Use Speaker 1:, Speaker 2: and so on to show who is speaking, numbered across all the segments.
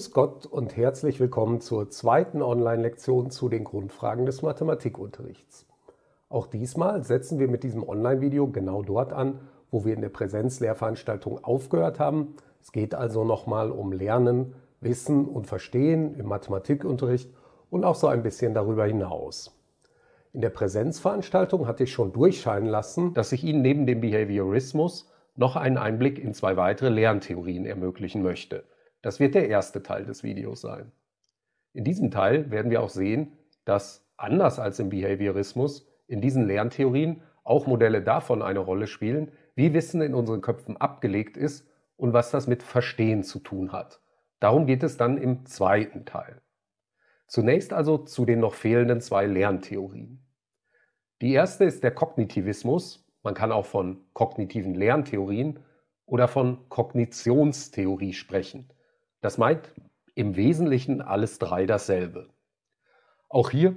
Speaker 1: Grüß Gott und herzlich willkommen zur zweiten Online-Lektion zu den Grundfragen des Mathematikunterrichts. Auch diesmal setzen wir mit diesem Online-Video genau dort an, wo wir in der Präsenzlehrveranstaltung aufgehört haben. Es geht also nochmal um Lernen, Wissen und Verstehen im Mathematikunterricht und auch so ein bisschen darüber hinaus. In der Präsenzveranstaltung hatte ich schon durchscheinen lassen, dass ich Ihnen neben dem Behaviorismus noch einen Einblick in zwei weitere Lerntheorien ermöglichen möchte – das wird der erste Teil des Videos sein. In diesem Teil werden wir auch sehen, dass anders als im Behaviorismus in diesen Lerntheorien auch Modelle davon eine Rolle spielen, wie Wissen in unseren Köpfen abgelegt ist und was das mit Verstehen zu tun hat. Darum geht es dann im zweiten Teil. Zunächst also zu den noch fehlenden zwei Lerntheorien. Die erste ist der Kognitivismus, man kann auch von kognitiven Lerntheorien oder von Kognitionstheorie sprechen. Das meint im Wesentlichen alles drei dasselbe. Auch hier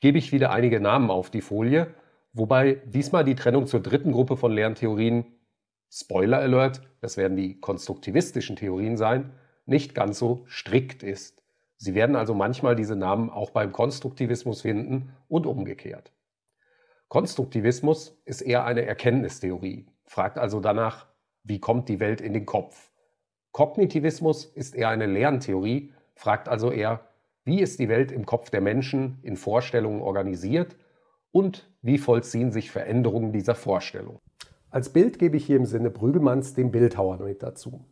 Speaker 1: gebe ich wieder einige Namen auf die Folie, wobei diesmal die Trennung zur dritten Gruppe von Lerntheorien, Spoiler Alert, das werden die konstruktivistischen Theorien sein, nicht ganz so strikt ist. Sie werden also manchmal diese Namen auch beim Konstruktivismus finden und umgekehrt. Konstruktivismus ist eher eine Erkenntnistheorie, fragt also danach, wie kommt die Welt in den Kopf? Kognitivismus ist eher eine Lerntheorie, fragt also eher, wie ist die Welt im Kopf der Menschen in Vorstellungen organisiert und wie vollziehen sich Veränderungen dieser Vorstellung. Als Bild gebe ich hier im Sinne Brügelmanns den Bildhauer mit dazu.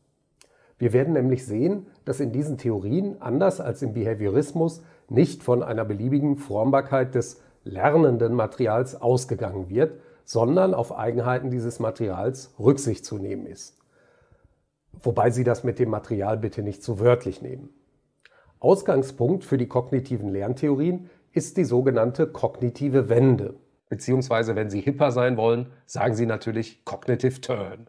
Speaker 1: Wir werden nämlich sehen, dass in diesen Theorien, anders als im Behaviorismus, nicht von einer beliebigen Formbarkeit des lernenden Materials ausgegangen wird, sondern auf Eigenheiten dieses Materials Rücksicht zu nehmen ist. Wobei Sie das mit dem Material bitte nicht zu wörtlich nehmen. Ausgangspunkt für die kognitiven Lerntheorien ist die sogenannte kognitive Wende. Beziehungsweise, wenn Sie hipper sein wollen, sagen Sie natürlich Cognitive Turn.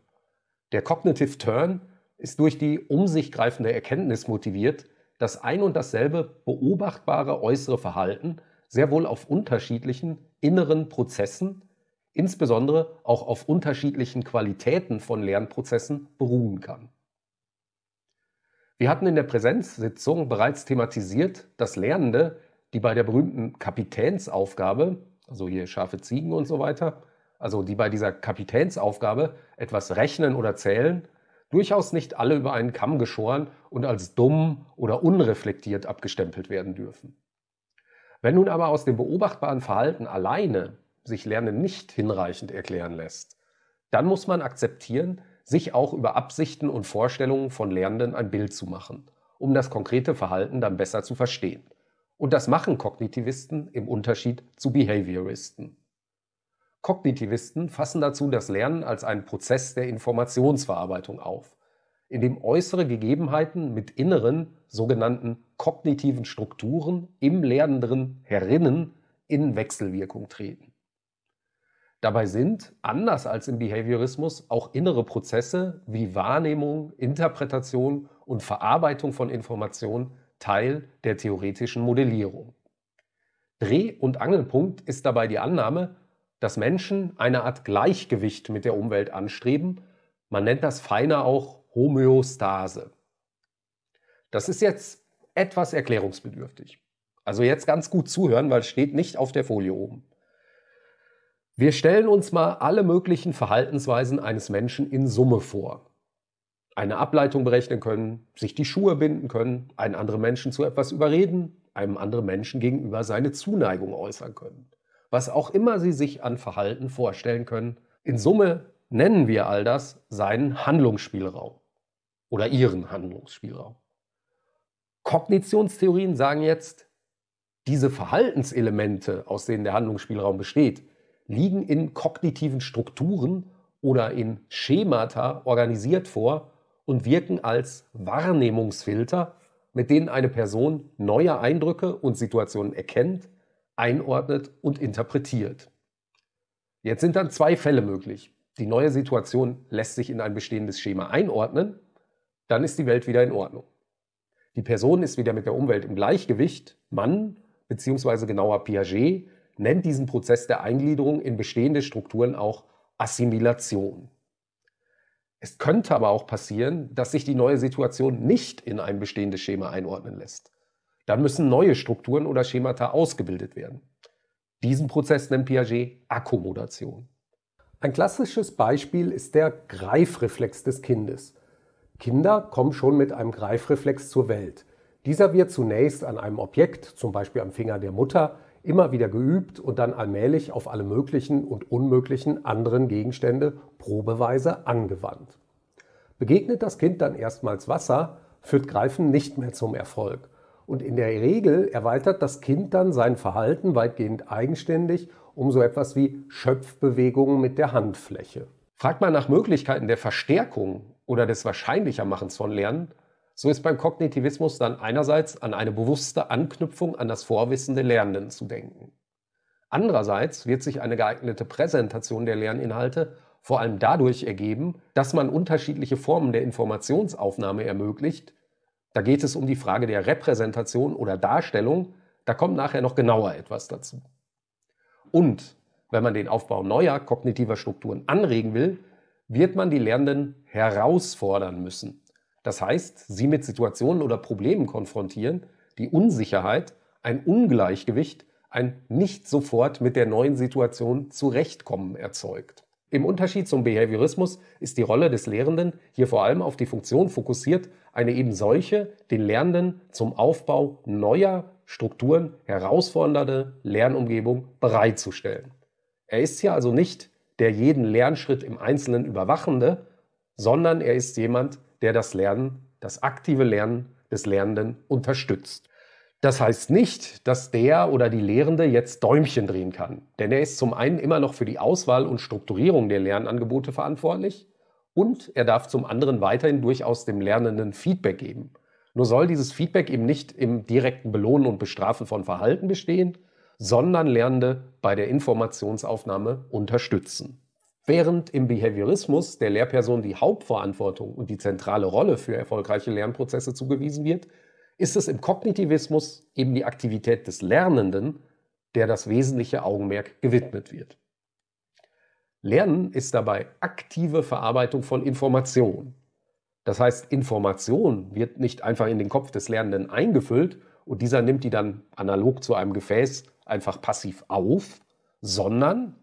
Speaker 1: Der Cognitive Turn ist durch die um sich greifende Erkenntnis motiviert, dass ein und dasselbe beobachtbare äußere Verhalten sehr wohl auf unterschiedlichen inneren Prozessen insbesondere auch auf unterschiedlichen Qualitäten von Lernprozessen beruhen kann. Wir hatten in der Präsenzsitzung bereits thematisiert, dass Lernende, die bei der berühmten Kapitänsaufgabe, also hier scharfe Ziegen und so weiter, also die bei dieser Kapitänsaufgabe etwas rechnen oder zählen, durchaus nicht alle über einen Kamm geschoren und als dumm oder unreflektiert abgestempelt werden dürfen. Wenn nun aber aus dem beobachtbaren Verhalten alleine sich Lernen nicht hinreichend erklären lässt, dann muss man akzeptieren, sich auch über Absichten und Vorstellungen von Lernenden ein Bild zu machen, um das konkrete Verhalten dann besser zu verstehen. Und das machen Kognitivisten im Unterschied zu Behavioristen. Kognitivisten fassen dazu das Lernen als einen Prozess der Informationsverarbeitung auf, in dem äußere Gegebenheiten mit inneren, sogenannten kognitiven Strukturen im Lernenden herinnen in Wechselwirkung treten. Dabei sind, anders als im Behaviorismus, auch innere Prozesse wie Wahrnehmung, Interpretation und Verarbeitung von Informationen Teil der theoretischen Modellierung. Dreh- und Angelpunkt ist dabei die Annahme, dass Menschen eine Art Gleichgewicht mit der Umwelt anstreben. Man nennt das feiner auch Homöostase. Das ist jetzt etwas erklärungsbedürftig. Also jetzt ganz gut zuhören, weil es steht nicht auf der Folie oben. Wir stellen uns mal alle möglichen Verhaltensweisen eines Menschen in Summe vor. Eine Ableitung berechnen können, sich die Schuhe binden können, einen anderen Menschen zu etwas überreden, einem anderen Menschen gegenüber seine Zuneigung äußern können. Was auch immer Sie sich an Verhalten vorstellen können, in Summe nennen wir all das seinen Handlungsspielraum oder Ihren Handlungsspielraum. Kognitionstheorien sagen jetzt, diese Verhaltenselemente, aus denen der Handlungsspielraum besteht, liegen in kognitiven Strukturen oder in Schemata organisiert vor und wirken als Wahrnehmungsfilter, mit denen eine Person neue Eindrücke und Situationen erkennt, einordnet und interpretiert. Jetzt sind dann zwei Fälle möglich. Die neue Situation lässt sich in ein bestehendes Schema einordnen, dann ist die Welt wieder in Ordnung. Die Person ist wieder mit der Umwelt im Gleichgewicht. Mann, beziehungsweise genauer Piaget, nennt diesen Prozess der Eingliederung in bestehende Strukturen auch Assimilation. Es könnte aber auch passieren, dass sich die neue Situation nicht in ein bestehendes Schema einordnen lässt. Dann müssen neue Strukturen oder Schemata ausgebildet werden. Diesen Prozess nennt Piaget Akkommodation. Ein klassisches Beispiel ist der Greifreflex des Kindes. Kinder kommen schon mit einem Greifreflex zur Welt. Dieser wird zunächst an einem Objekt, zum Beispiel am Finger der Mutter, immer wieder geübt und dann allmählich auf alle möglichen und unmöglichen anderen Gegenstände probeweise angewandt. Begegnet das Kind dann erstmals Wasser, führt Greifen nicht mehr zum Erfolg. Und in der Regel erweitert das Kind dann sein Verhalten weitgehend eigenständig um so etwas wie Schöpfbewegungen mit der Handfläche. Fragt man nach Möglichkeiten der Verstärkung oder des Wahrscheinlichermachens von Lernen, so ist beim Kognitivismus dann einerseits an eine bewusste Anknüpfung an das Vorwissen der Lernenden zu denken. Andererseits wird sich eine geeignete Präsentation der Lerninhalte vor allem dadurch ergeben, dass man unterschiedliche Formen der Informationsaufnahme ermöglicht. Da geht es um die Frage der Repräsentation oder Darstellung. Da kommt nachher noch genauer etwas dazu. Und wenn man den Aufbau neuer kognitiver Strukturen anregen will, wird man die Lernenden herausfordern müssen. Das heißt, sie mit Situationen oder Problemen konfrontieren, die Unsicherheit, ein Ungleichgewicht, ein nicht sofort mit der neuen Situation zurechtkommen erzeugt. Im Unterschied zum Behaviorismus ist die Rolle des Lehrenden hier vor allem auf die Funktion fokussiert, eine eben solche, den Lernenden zum Aufbau neuer Strukturen herausfordernde Lernumgebung bereitzustellen. Er ist hier also nicht der jeden Lernschritt im Einzelnen überwachende, sondern er ist jemand, der das Lernen, das aktive Lernen des Lernenden unterstützt. Das heißt nicht, dass der oder die Lehrende jetzt Däumchen drehen kann, denn er ist zum einen immer noch für die Auswahl und Strukturierung der Lernangebote verantwortlich und er darf zum anderen weiterhin durchaus dem Lernenden Feedback geben. Nur soll dieses Feedback eben nicht im direkten Belohnen und Bestrafen von Verhalten bestehen, sondern Lernende bei der Informationsaufnahme unterstützen. Während im Behaviorismus der Lehrperson die Hauptverantwortung und die zentrale Rolle für erfolgreiche Lernprozesse zugewiesen wird, ist es im Kognitivismus eben die Aktivität des Lernenden, der das wesentliche Augenmerk gewidmet wird. Lernen ist dabei aktive Verarbeitung von Informationen. Das heißt, Information wird nicht einfach in den Kopf des Lernenden eingefüllt und dieser nimmt die dann analog zu einem Gefäß einfach passiv auf, sondern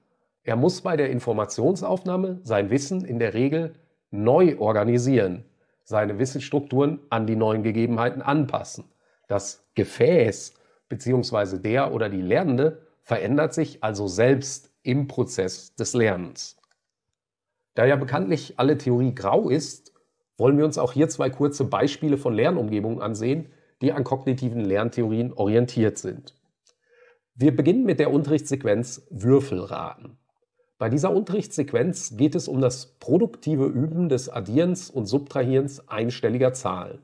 Speaker 1: er muss bei der Informationsaufnahme sein Wissen in der Regel neu organisieren, seine Wissensstrukturen an die neuen Gegebenheiten anpassen. Das Gefäß bzw. der oder die Lernende verändert sich also selbst im Prozess des Lernens. Da ja bekanntlich alle Theorie grau ist, wollen wir uns auch hier zwei kurze Beispiele von Lernumgebungen ansehen, die an kognitiven Lerntheorien orientiert sind. Wir beginnen mit der Unterrichtssequenz Würfelraten. Bei dieser Unterrichtssequenz geht es um das produktive Üben des Addierens und Subtrahierens einstelliger Zahlen.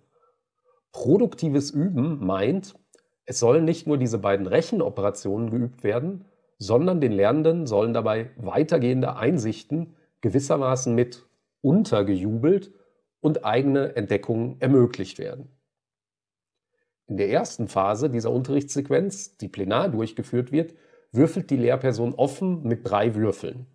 Speaker 1: Produktives Üben meint, es sollen nicht nur diese beiden Rechenoperationen geübt werden, sondern den Lernenden sollen dabei weitergehende Einsichten gewissermaßen mit untergejubelt und eigene Entdeckungen ermöglicht werden. In der ersten Phase dieser Unterrichtssequenz, die plenar durchgeführt wird, würfelt die Lehrperson offen mit drei Würfeln.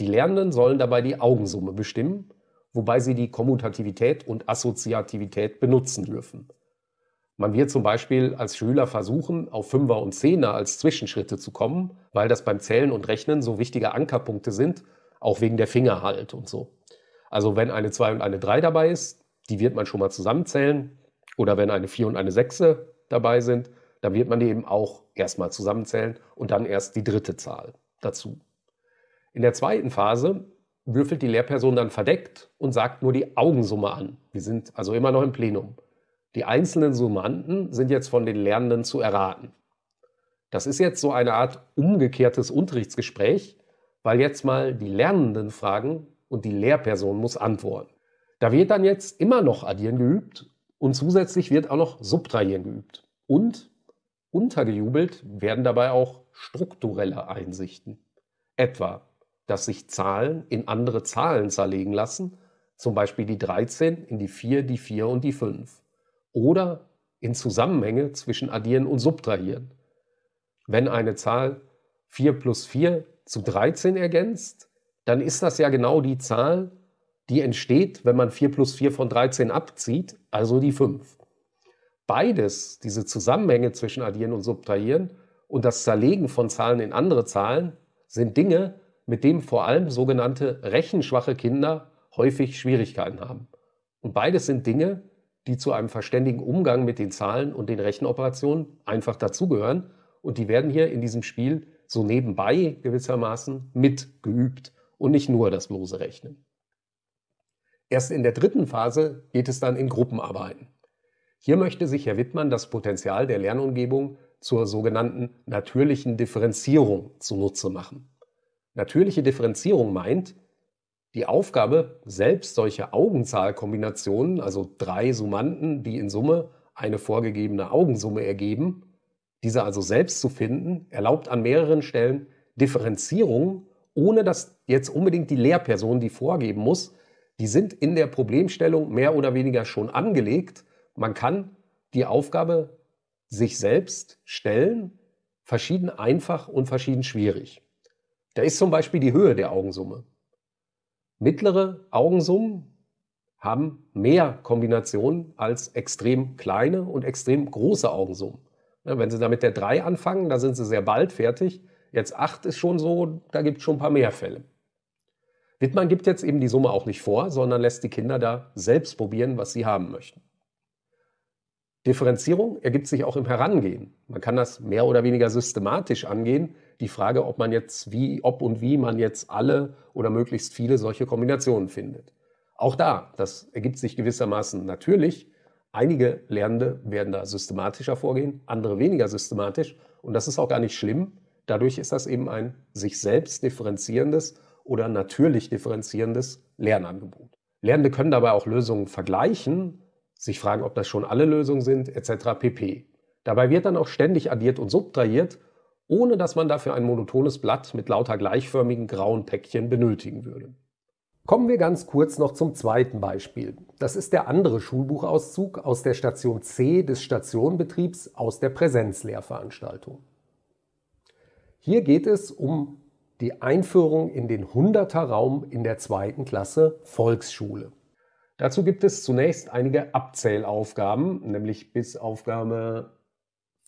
Speaker 1: Die Lernenden sollen dabei die Augensumme bestimmen, wobei sie die Kommutativität und Assoziativität benutzen dürfen. Man wird zum Beispiel als Schüler versuchen, auf Fünfer und Zehner als Zwischenschritte zu kommen, weil das beim Zählen und Rechnen so wichtige Ankerpunkte sind, auch wegen der Fingerhalt und so. Also wenn eine 2 und eine 3 dabei ist, die wird man schon mal zusammenzählen. Oder wenn eine 4 und eine 6 dabei sind, da wird man eben auch erstmal zusammenzählen und dann erst die dritte Zahl dazu. In der zweiten Phase würfelt die Lehrperson dann verdeckt und sagt nur die Augensumme an. Wir sind also immer noch im Plenum. Die einzelnen Summanden sind jetzt von den Lernenden zu erraten. Das ist jetzt so eine Art umgekehrtes Unterrichtsgespräch, weil jetzt mal die Lernenden fragen und die Lehrperson muss antworten. Da wird dann jetzt immer noch Addieren geübt und zusätzlich wird auch noch Subtrahieren geübt. Und Untergejubelt werden dabei auch strukturelle Einsichten. Etwa, dass sich Zahlen in andere Zahlen zerlegen lassen, zum Beispiel die 13 in die 4, die 4 und die 5. Oder in Zusammenhänge zwischen Addieren und Subtrahieren. Wenn eine Zahl 4 plus 4 zu 13 ergänzt, dann ist das ja genau die Zahl, die entsteht, wenn man 4 plus 4 von 13 abzieht, also die 5 beides, diese Zusammenhänge zwischen Addieren und Subtrahieren und das Zerlegen von Zahlen in andere Zahlen, sind Dinge, mit denen vor allem sogenannte rechenschwache Kinder häufig Schwierigkeiten haben. Und beides sind Dinge, die zu einem verständigen Umgang mit den Zahlen und den Rechenoperationen einfach dazugehören. Und die werden hier in diesem Spiel so nebenbei gewissermaßen mitgeübt und nicht nur das bloße Rechnen. Erst in der dritten Phase geht es dann in Gruppenarbeiten. Hier möchte sich Herr Wittmann das Potenzial der Lernumgebung zur sogenannten natürlichen Differenzierung zunutze machen. Natürliche Differenzierung meint, die Aufgabe, selbst solche Augenzahlkombinationen, also drei Summanden, die in Summe eine vorgegebene Augensumme ergeben, diese also selbst zu finden, erlaubt an mehreren Stellen Differenzierung, ohne dass jetzt unbedingt die Lehrperson die vorgeben muss. Die sind in der Problemstellung mehr oder weniger schon angelegt man kann die Aufgabe sich selbst stellen, verschieden einfach und verschieden schwierig. Da ist zum Beispiel die Höhe der Augensumme. Mittlere Augensummen haben mehr Kombinationen als extrem kleine und extrem große Augensummen. Wenn Sie da mit der 3 anfangen, da sind Sie sehr bald fertig. Jetzt 8 ist schon so, da gibt es schon ein paar mehr Fälle. Wittmann gibt jetzt eben die Summe auch nicht vor, sondern lässt die Kinder da selbst probieren, was sie haben möchten. Differenzierung ergibt sich auch im Herangehen. Man kann das mehr oder weniger systematisch angehen. Die Frage, ob man jetzt wie, ob und wie man jetzt alle oder möglichst viele solche Kombinationen findet. Auch da, das ergibt sich gewissermaßen natürlich. Einige Lernende werden da systematischer vorgehen, andere weniger systematisch. Und das ist auch gar nicht schlimm. Dadurch ist das eben ein sich selbst differenzierendes oder natürlich differenzierendes Lernangebot. Lernende können dabei auch Lösungen vergleichen sich fragen, ob das schon alle Lösungen sind, etc. pp. Dabei wird dann auch ständig addiert und subtrahiert, ohne dass man dafür ein monotones Blatt mit lauter gleichförmigen grauen Päckchen benötigen würde. Kommen wir ganz kurz noch zum zweiten Beispiel. Das ist der andere Schulbuchauszug aus der Station C des Stationbetriebs aus der Präsenzlehrveranstaltung. Hier geht es um die Einführung in den 100er Raum in der zweiten Klasse Volksschule. Dazu gibt es zunächst einige Abzählaufgaben, nämlich bis Aufgabe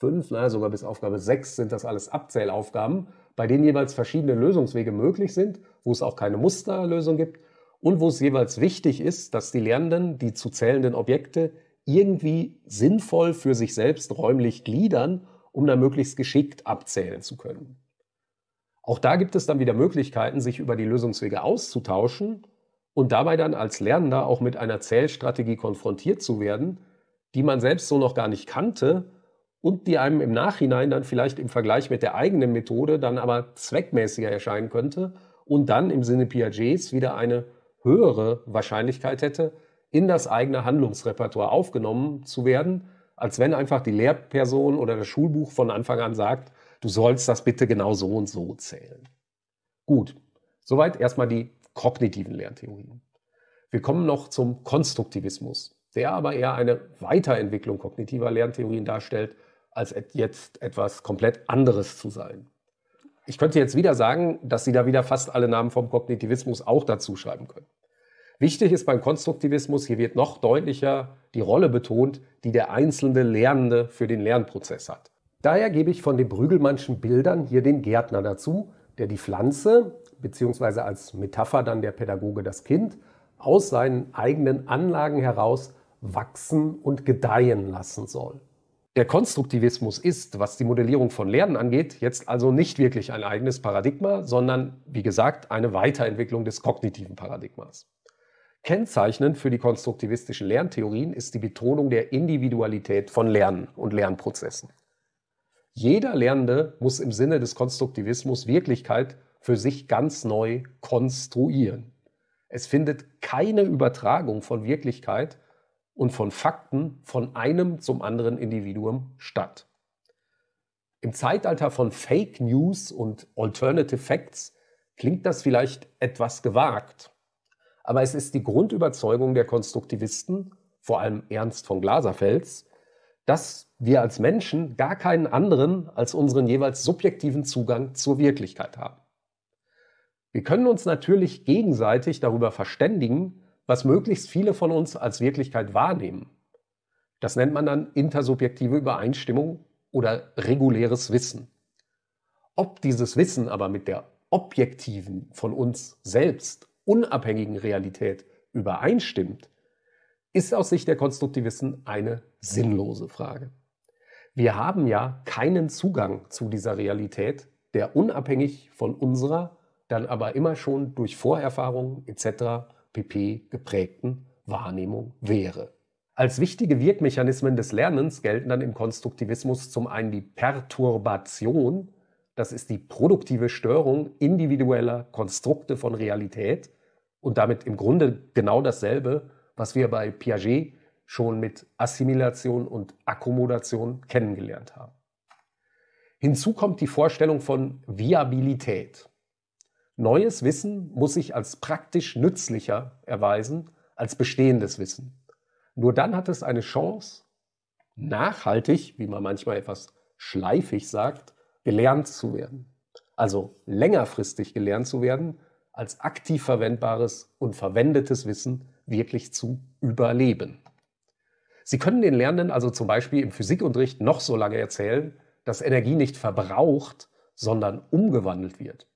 Speaker 1: 5, naja, sogar bis Aufgabe 6 sind das alles Abzählaufgaben, bei denen jeweils verschiedene Lösungswege möglich sind, wo es auch keine Musterlösung gibt und wo es jeweils wichtig ist, dass die Lernenden die zu zählenden Objekte irgendwie sinnvoll für sich selbst räumlich gliedern, um dann möglichst geschickt abzählen zu können. Auch da gibt es dann wieder Möglichkeiten, sich über die Lösungswege auszutauschen und dabei dann als Lernender auch mit einer Zählstrategie konfrontiert zu werden, die man selbst so noch gar nicht kannte und die einem im Nachhinein dann vielleicht im Vergleich mit der eigenen Methode dann aber zweckmäßiger erscheinen könnte und dann im Sinne Piagets wieder eine höhere Wahrscheinlichkeit hätte, in das eigene Handlungsrepertoire aufgenommen zu werden, als wenn einfach die Lehrperson oder das Schulbuch von Anfang an sagt, du sollst das bitte genau so und so zählen. Gut, soweit erstmal die kognitiven Lerntheorien. Wir kommen noch zum Konstruktivismus, der aber eher eine Weiterentwicklung kognitiver Lerntheorien darstellt, als jetzt etwas komplett anderes zu sein. Ich könnte jetzt wieder sagen, dass Sie da wieder fast alle Namen vom Kognitivismus auch dazu schreiben können. Wichtig ist beim Konstruktivismus, hier wird noch deutlicher die Rolle betont, die der einzelne Lernende für den Lernprozess hat. Daher gebe ich von den Brügelmannschen Bildern hier den Gärtner dazu, der die Pflanze, beziehungsweise als Metapher dann der Pädagoge das Kind aus seinen eigenen Anlagen heraus wachsen und gedeihen lassen soll. Der Konstruktivismus ist, was die Modellierung von Lernen angeht, jetzt also nicht wirklich ein eigenes Paradigma, sondern, wie gesagt, eine Weiterentwicklung des kognitiven Paradigmas. Kennzeichnend für die konstruktivistischen Lerntheorien ist die Betonung der Individualität von Lernen und Lernprozessen. Jeder Lernende muss im Sinne des Konstruktivismus Wirklichkeit für sich ganz neu konstruieren. Es findet keine Übertragung von Wirklichkeit und von Fakten von einem zum anderen Individuum statt. Im Zeitalter von Fake News und Alternative Facts klingt das vielleicht etwas gewagt, aber es ist die Grundüberzeugung der Konstruktivisten, vor allem Ernst von Glaserfels, dass wir als Menschen gar keinen anderen als unseren jeweils subjektiven Zugang zur Wirklichkeit haben. Wir können uns natürlich gegenseitig darüber verständigen, was möglichst viele von uns als Wirklichkeit wahrnehmen. Das nennt man dann intersubjektive Übereinstimmung oder reguläres Wissen. Ob dieses Wissen aber mit der objektiven, von uns selbst unabhängigen Realität übereinstimmt, ist aus Sicht der Konstruktivisten eine sinnlose Frage. Wir haben ja keinen Zugang zu dieser Realität, der unabhängig von unserer dann aber immer schon durch Vorerfahrungen etc. pp. geprägten Wahrnehmung wäre. Als wichtige Wirkmechanismen des Lernens gelten dann im Konstruktivismus zum einen die Perturbation, das ist die produktive Störung individueller Konstrukte von Realität und damit im Grunde genau dasselbe, was wir bei Piaget schon mit Assimilation und Akkommodation kennengelernt haben. Hinzu kommt die Vorstellung von Viabilität. Neues Wissen muss sich als praktisch nützlicher erweisen als bestehendes Wissen. Nur dann hat es eine Chance, nachhaltig, wie man manchmal etwas schleifig sagt, gelernt zu werden. Also längerfristig gelernt zu werden, als aktiv verwendbares und verwendetes Wissen wirklich zu überleben. Sie können den Lernenden also zum Beispiel im Physikunterricht noch so lange erzählen, dass Energie nicht verbraucht, sondern umgewandelt wird.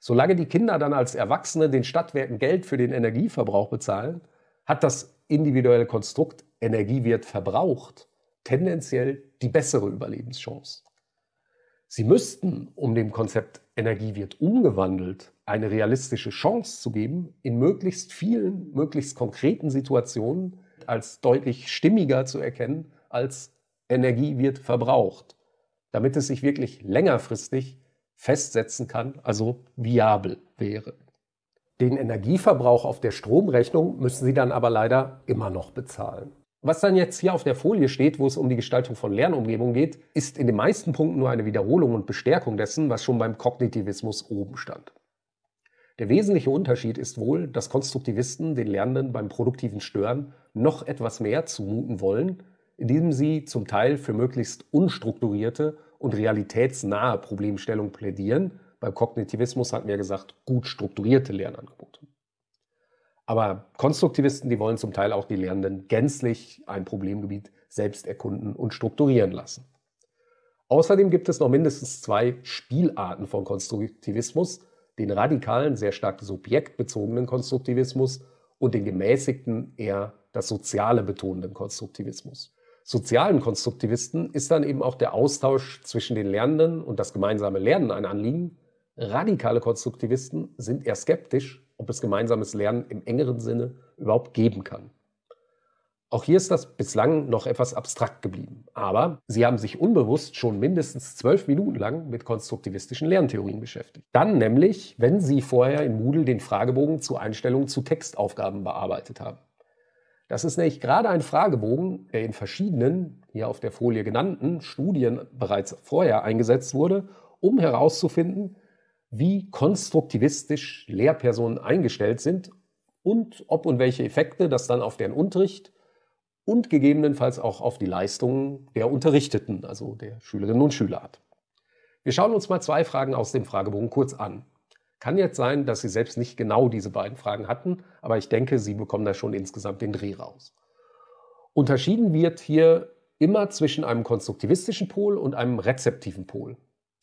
Speaker 1: Solange die Kinder dann als Erwachsene den Stadtwerken Geld für den Energieverbrauch bezahlen, hat das individuelle Konstrukt Energie wird verbraucht tendenziell die bessere Überlebenschance. Sie müssten, um dem Konzept Energie wird umgewandelt eine realistische Chance zu geben, in möglichst vielen, möglichst konkreten Situationen als deutlich stimmiger zu erkennen als Energie wird verbraucht, damit es sich wirklich längerfristig festsetzen kann, also viabel wäre. Den Energieverbrauch auf der Stromrechnung müssen Sie dann aber leider immer noch bezahlen. Was dann jetzt hier auf der Folie steht, wo es um die Gestaltung von Lernumgebungen geht, ist in den meisten Punkten nur eine Wiederholung und Bestärkung dessen, was schon beim Kognitivismus oben stand. Der wesentliche Unterschied ist wohl, dass Konstruktivisten den Lernenden beim produktiven Stören noch etwas mehr zumuten wollen, indem sie zum Teil für möglichst unstrukturierte und realitätsnahe Problemstellung plädieren. Beim Kognitivismus hatten wir gesagt, gut strukturierte Lernangebote. Aber Konstruktivisten, die wollen zum Teil auch die Lernenden gänzlich ein Problemgebiet selbst erkunden und strukturieren lassen. Außerdem gibt es noch mindestens zwei Spielarten von Konstruktivismus, den radikalen, sehr stark subjektbezogenen Konstruktivismus und den gemäßigten, eher das Soziale betonenden Konstruktivismus sozialen Konstruktivisten ist dann eben auch der Austausch zwischen den Lernenden und das gemeinsame Lernen ein Anliegen. Radikale Konstruktivisten sind eher skeptisch, ob es gemeinsames Lernen im engeren Sinne überhaupt geben kann. Auch hier ist das bislang noch etwas abstrakt geblieben. Aber sie haben sich unbewusst schon mindestens zwölf Minuten lang mit konstruktivistischen Lerntheorien beschäftigt. Dann nämlich, wenn sie vorher in Moodle den Fragebogen zur Einstellung zu Textaufgaben bearbeitet haben. Das ist nämlich gerade ein Fragebogen, der in verschiedenen, hier auf der Folie genannten, Studien bereits vorher eingesetzt wurde, um herauszufinden, wie konstruktivistisch Lehrpersonen eingestellt sind und ob und welche Effekte das dann auf deren Unterricht und gegebenenfalls auch auf die Leistungen der Unterrichteten, also der Schülerinnen und Schüler hat. Wir schauen uns mal zwei Fragen aus dem Fragebogen kurz an. Kann jetzt sein, dass Sie selbst nicht genau diese beiden Fragen hatten, aber ich denke, Sie bekommen da schon insgesamt den Dreh raus. Unterschieden wird hier immer zwischen einem konstruktivistischen Pol und einem rezeptiven Pol.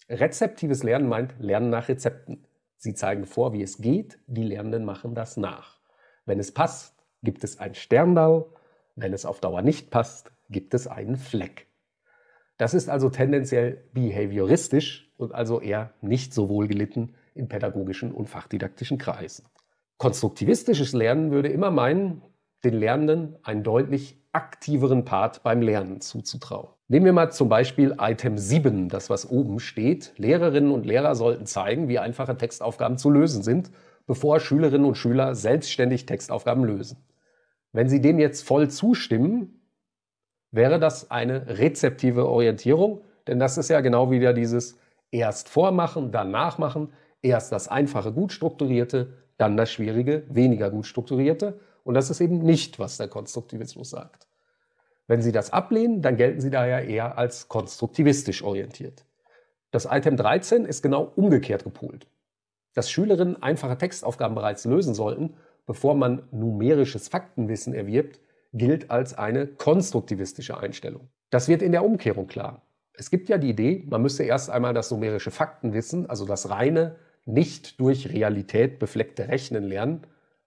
Speaker 1: Rezeptives Lernen meint Lernen nach Rezepten. Sie zeigen vor, wie es geht, die Lernenden machen das nach. Wenn es passt, gibt es ein Sterndau, wenn es auf Dauer nicht passt, gibt es einen Fleck. Das ist also tendenziell behavioristisch und also eher nicht so wohl gelitten in pädagogischen und fachdidaktischen Kreisen. Konstruktivistisches Lernen würde immer meinen, den Lernenden einen deutlich aktiveren Part beim Lernen zuzutrauen. Nehmen wir mal zum Beispiel Item 7, das was oben steht. Lehrerinnen und Lehrer sollten zeigen, wie einfache Textaufgaben zu lösen sind, bevor Schülerinnen und Schüler selbstständig Textaufgaben lösen. Wenn Sie dem jetzt voll zustimmen, wäre das eine rezeptive Orientierung, denn das ist ja genau wieder dieses erst vormachen, danach machen erst das Einfache gut strukturierte, dann das Schwierige weniger gut strukturierte. Und das ist eben nicht, was der Konstruktivismus sagt. Wenn Sie das ablehnen, dann gelten Sie daher eher als konstruktivistisch orientiert. Das Item 13 ist genau umgekehrt gepolt. Dass Schülerinnen einfache Textaufgaben bereits lösen sollten, bevor man numerisches Faktenwissen erwirbt, gilt als eine konstruktivistische Einstellung. Das wird in der Umkehrung klar. Es gibt ja die Idee, man müsse erst einmal das numerische Faktenwissen, also das reine nicht durch Realität befleckte Rechnen lernen,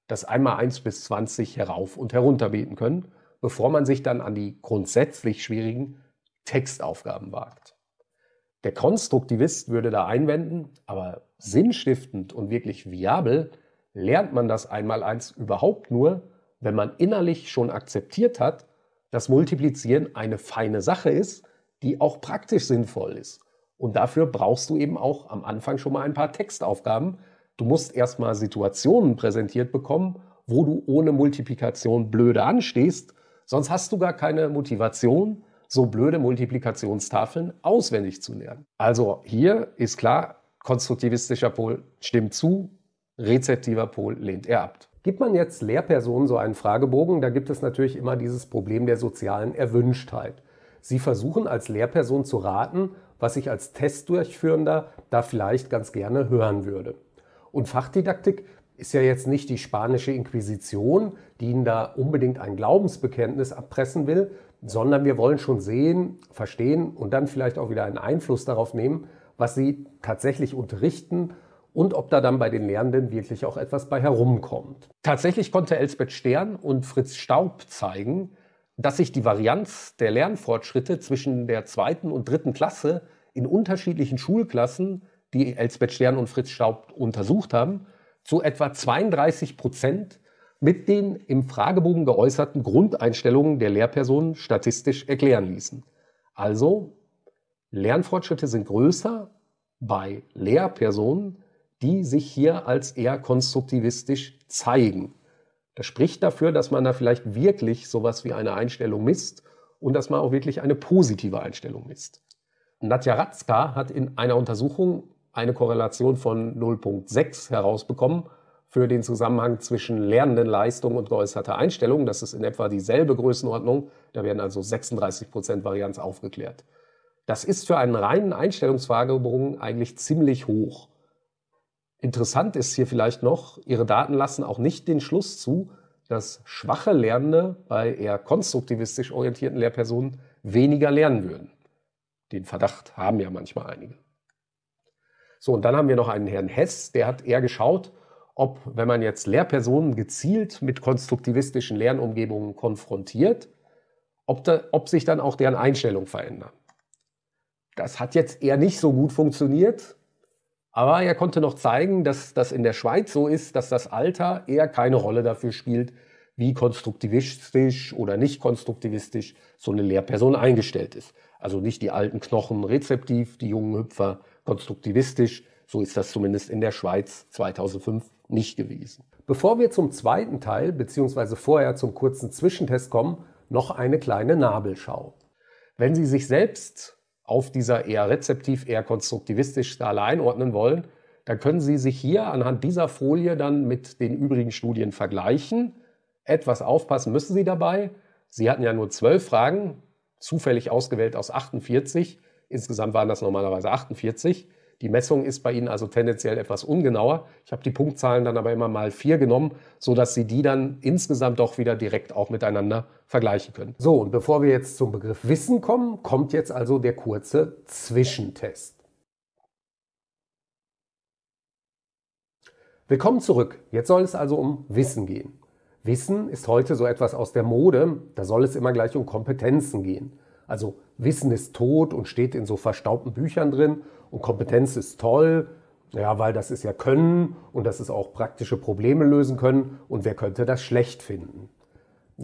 Speaker 1: das einmal 1 bis 20 herauf und herunter beten können, bevor man sich dann an die grundsätzlich schwierigen Textaufgaben wagt. Der Konstruktivist würde da einwenden, aber sinnstiftend und wirklich viabel lernt man das Einmaleins überhaupt nur, wenn man innerlich schon akzeptiert hat, dass Multiplizieren eine feine Sache ist, die auch praktisch sinnvoll ist und dafür brauchst du eben auch am Anfang schon mal ein paar Textaufgaben. Du musst erstmal Situationen präsentiert bekommen, wo du ohne Multiplikation blöde anstehst, sonst hast du gar keine Motivation, so blöde Multiplikationstafeln auswendig zu lernen. Also hier ist klar, konstruktivistischer Pol stimmt zu, rezeptiver Pol lehnt er ab. Gibt man jetzt Lehrpersonen so einen Fragebogen, da gibt es natürlich immer dieses Problem der sozialen Erwünschtheit. Sie versuchen als Lehrperson zu raten, was ich als Testdurchführender da vielleicht ganz gerne hören würde. Und Fachdidaktik ist ja jetzt nicht die spanische Inquisition, die Ihnen da unbedingt ein Glaubensbekenntnis abpressen will, sondern wir wollen schon sehen, verstehen und dann vielleicht auch wieder einen Einfluss darauf nehmen, was Sie tatsächlich unterrichten und ob da dann bei den Lernenden wirklich auch etwas bei herumkommt. Tatsächlich konnte Elsbeth Stern und Fritz Staub zeigen, dass sich die Varianz der Lernfortschritte zwischen der zweiten und dritten Klasse in unterschiedlichen Schulklassen, die Elsbeth Stern und Fritz Staub untersucht haben, zu etwa 32 Prozent mit den im Fragebogen geäußerten Grundeinstellungen der Lehrpersonen statistisch erklären ließen. Also, Lernfortschritte sind größer bei Lehrpersonen, die sich hier als eher konstruktivistisch zeigen. Das spricht dafür, dass man da vielleicht wirklich sowas wie eine Einstellung misst und dass man auch wirklich eine positive Einstellung misst. Nadja Ratzka hat in einer Untersuchung eine Korrelation von 0,6 herausbekommen für den Zusammenhang zwischen lernenden Lernendenleistung und geäußerter Einstellung. Das ist in etwa dieselbe Größenordnung. Da werden also 36 Prozent Varianz aufgeklärt. Das ist für einen reinen Einstellungsfragebogen eigentlich ziemlich hoch. Interessant ist hier vielleicht noch, Ihre Daten lassen auch nicht den Schluss zu, dass schwache Lernende bei eher konstruktivistisch orientierten Lehrpersonen weniger lernen würden. Den Verdacht haben ja manchmal einige. So, und dann haben wir noch einen Herrn Hess, der hat eher geschaut, ob, wenn man jetzt Lehrpersonen gezielt mit konstruktivistischen Lernumgebungen konfrontiert, ob, da, ob sich dann auch deren Einstellung verändern. Das hat jetzt eher nicht so gut funktioniert. Aber er konnte noch zeigen, dass das in der Schweiz so ist, dass das Alter eher keine Rolle dafür spielt, wie konstruktivistisch oder nicht konstruktivistisch so eine Lehrperson eingestellt ist. Also nicht die alten Knochen rezeptiv, die jungen Hüpfer konstruktivistisch. So ist das zumindest in der Schweiz 2005 nicht gewesen. Bevor wir zum zweiten Teil beziehungsweise vorher zum kurzen Zwischentest kommen, noch eine kleine Nabelschau. Wenn Sie sich selbst auf dieser eher rezeptiv, eher konstruktivistisch Skala einordnen wollen, dann können Sie sich hier anhand dieser Folie dann mit den übrigen Studien vergleichen. Etwas aufpassen müssen Sie dabei. Sie hatten ja nur zwölf Fragen, zufällig ausgewählt aus 48. Insgesamt waren das normalerweise 48. Die Messung ist bei Ihnen also tendenziell etwas ungenauer. Ich habe die Punktzahlen dann aber immer mal vier genommen, sodass Sie die dann insgesamt doch wieder direkt auch miteinander vergleichen können. So, und bevor wir jetzt zum Begriff Wissen kommen, kommt jetzt also der kurze Zwischentest. Willkommen zurück. Jetzt soll es also um Wissen gehen. Wissen ist heute so etwas aus der Mode, da soll es immer gleich um Kompetenzen gehen. Also Wissen ist tot und steht in so verstaubten Büchern drin und Kompetenz ist toll, ja, weil das ist ja Können und das ist auch praktische Probleme lösen können. Und wer könnte das schlecht finden?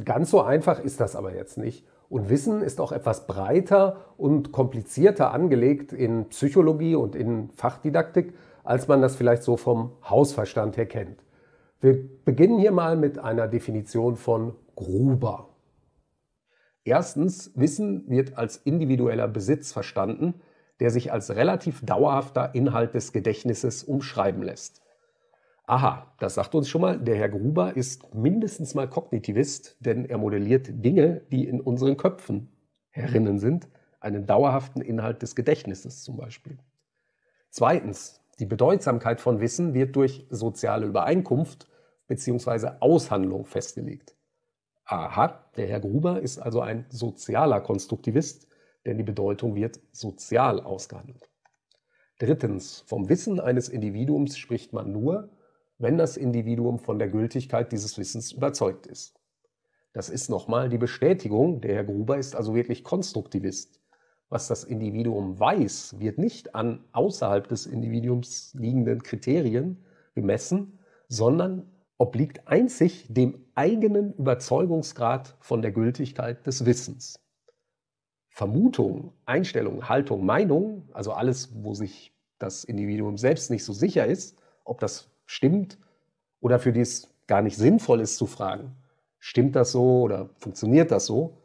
Speaker 1: Ganz so einfach ist das aber jetzt nicht. Und Wissen ist auch etwas breiter und komplizierter angelegt in Psychologie und in Fachdidaktik, als man das vielleicht so vom Hausverstand her kennt. Wir beginnen hier mal mit einer Definition von Gruber. Erstens, Wissen wird als individueller Besitz verstanden, der sich als relativ dauerhafter Inhalt des Gedächtnisses umschreiben lässt. Aha, das sagt uns schon mal, der Herr Gruber ist mindestens mal Kognitivist, denn er modelliert Dinge, die in unseren Köpfen herinnen sind, einen dauerhaften Inhalt des Gedächtnisses zum Beispiel. Zweitens, die Bedeutsamkeit von Wissen wird durch soziale Übereinkunft bzw. Aushandlung festgelegt. Aha, der Herr Gruber ist also ein sozialer Konstruktivist, denn die Bedeutung wird sozial ausgehandelt. Drittens, vom Wissen eines Individuums spricht man nur, wenn das Individuum von der Gültigkeit dieses Wissens überzeugt ist. Das ist nochmal die Bestätigung, der Herr Gruber ist also wirklich Konstruktivist. Was das Individuum weiß, wird nicht an außerhalb des Individuums liegenden Kriterien gemessen, sondern obliegt einzig dem eigenen Überzeugungsgrad von der Gültigkeit des Wissens. Vermutung, Einstellung, Haltung, Meinung, also alles, wo sich das Individuum selbst nicht so sicher ist, ob das stimmt oder für die es gar nicht sinnvoll ist zu fragen, stimmt das so oder funktioniert das so,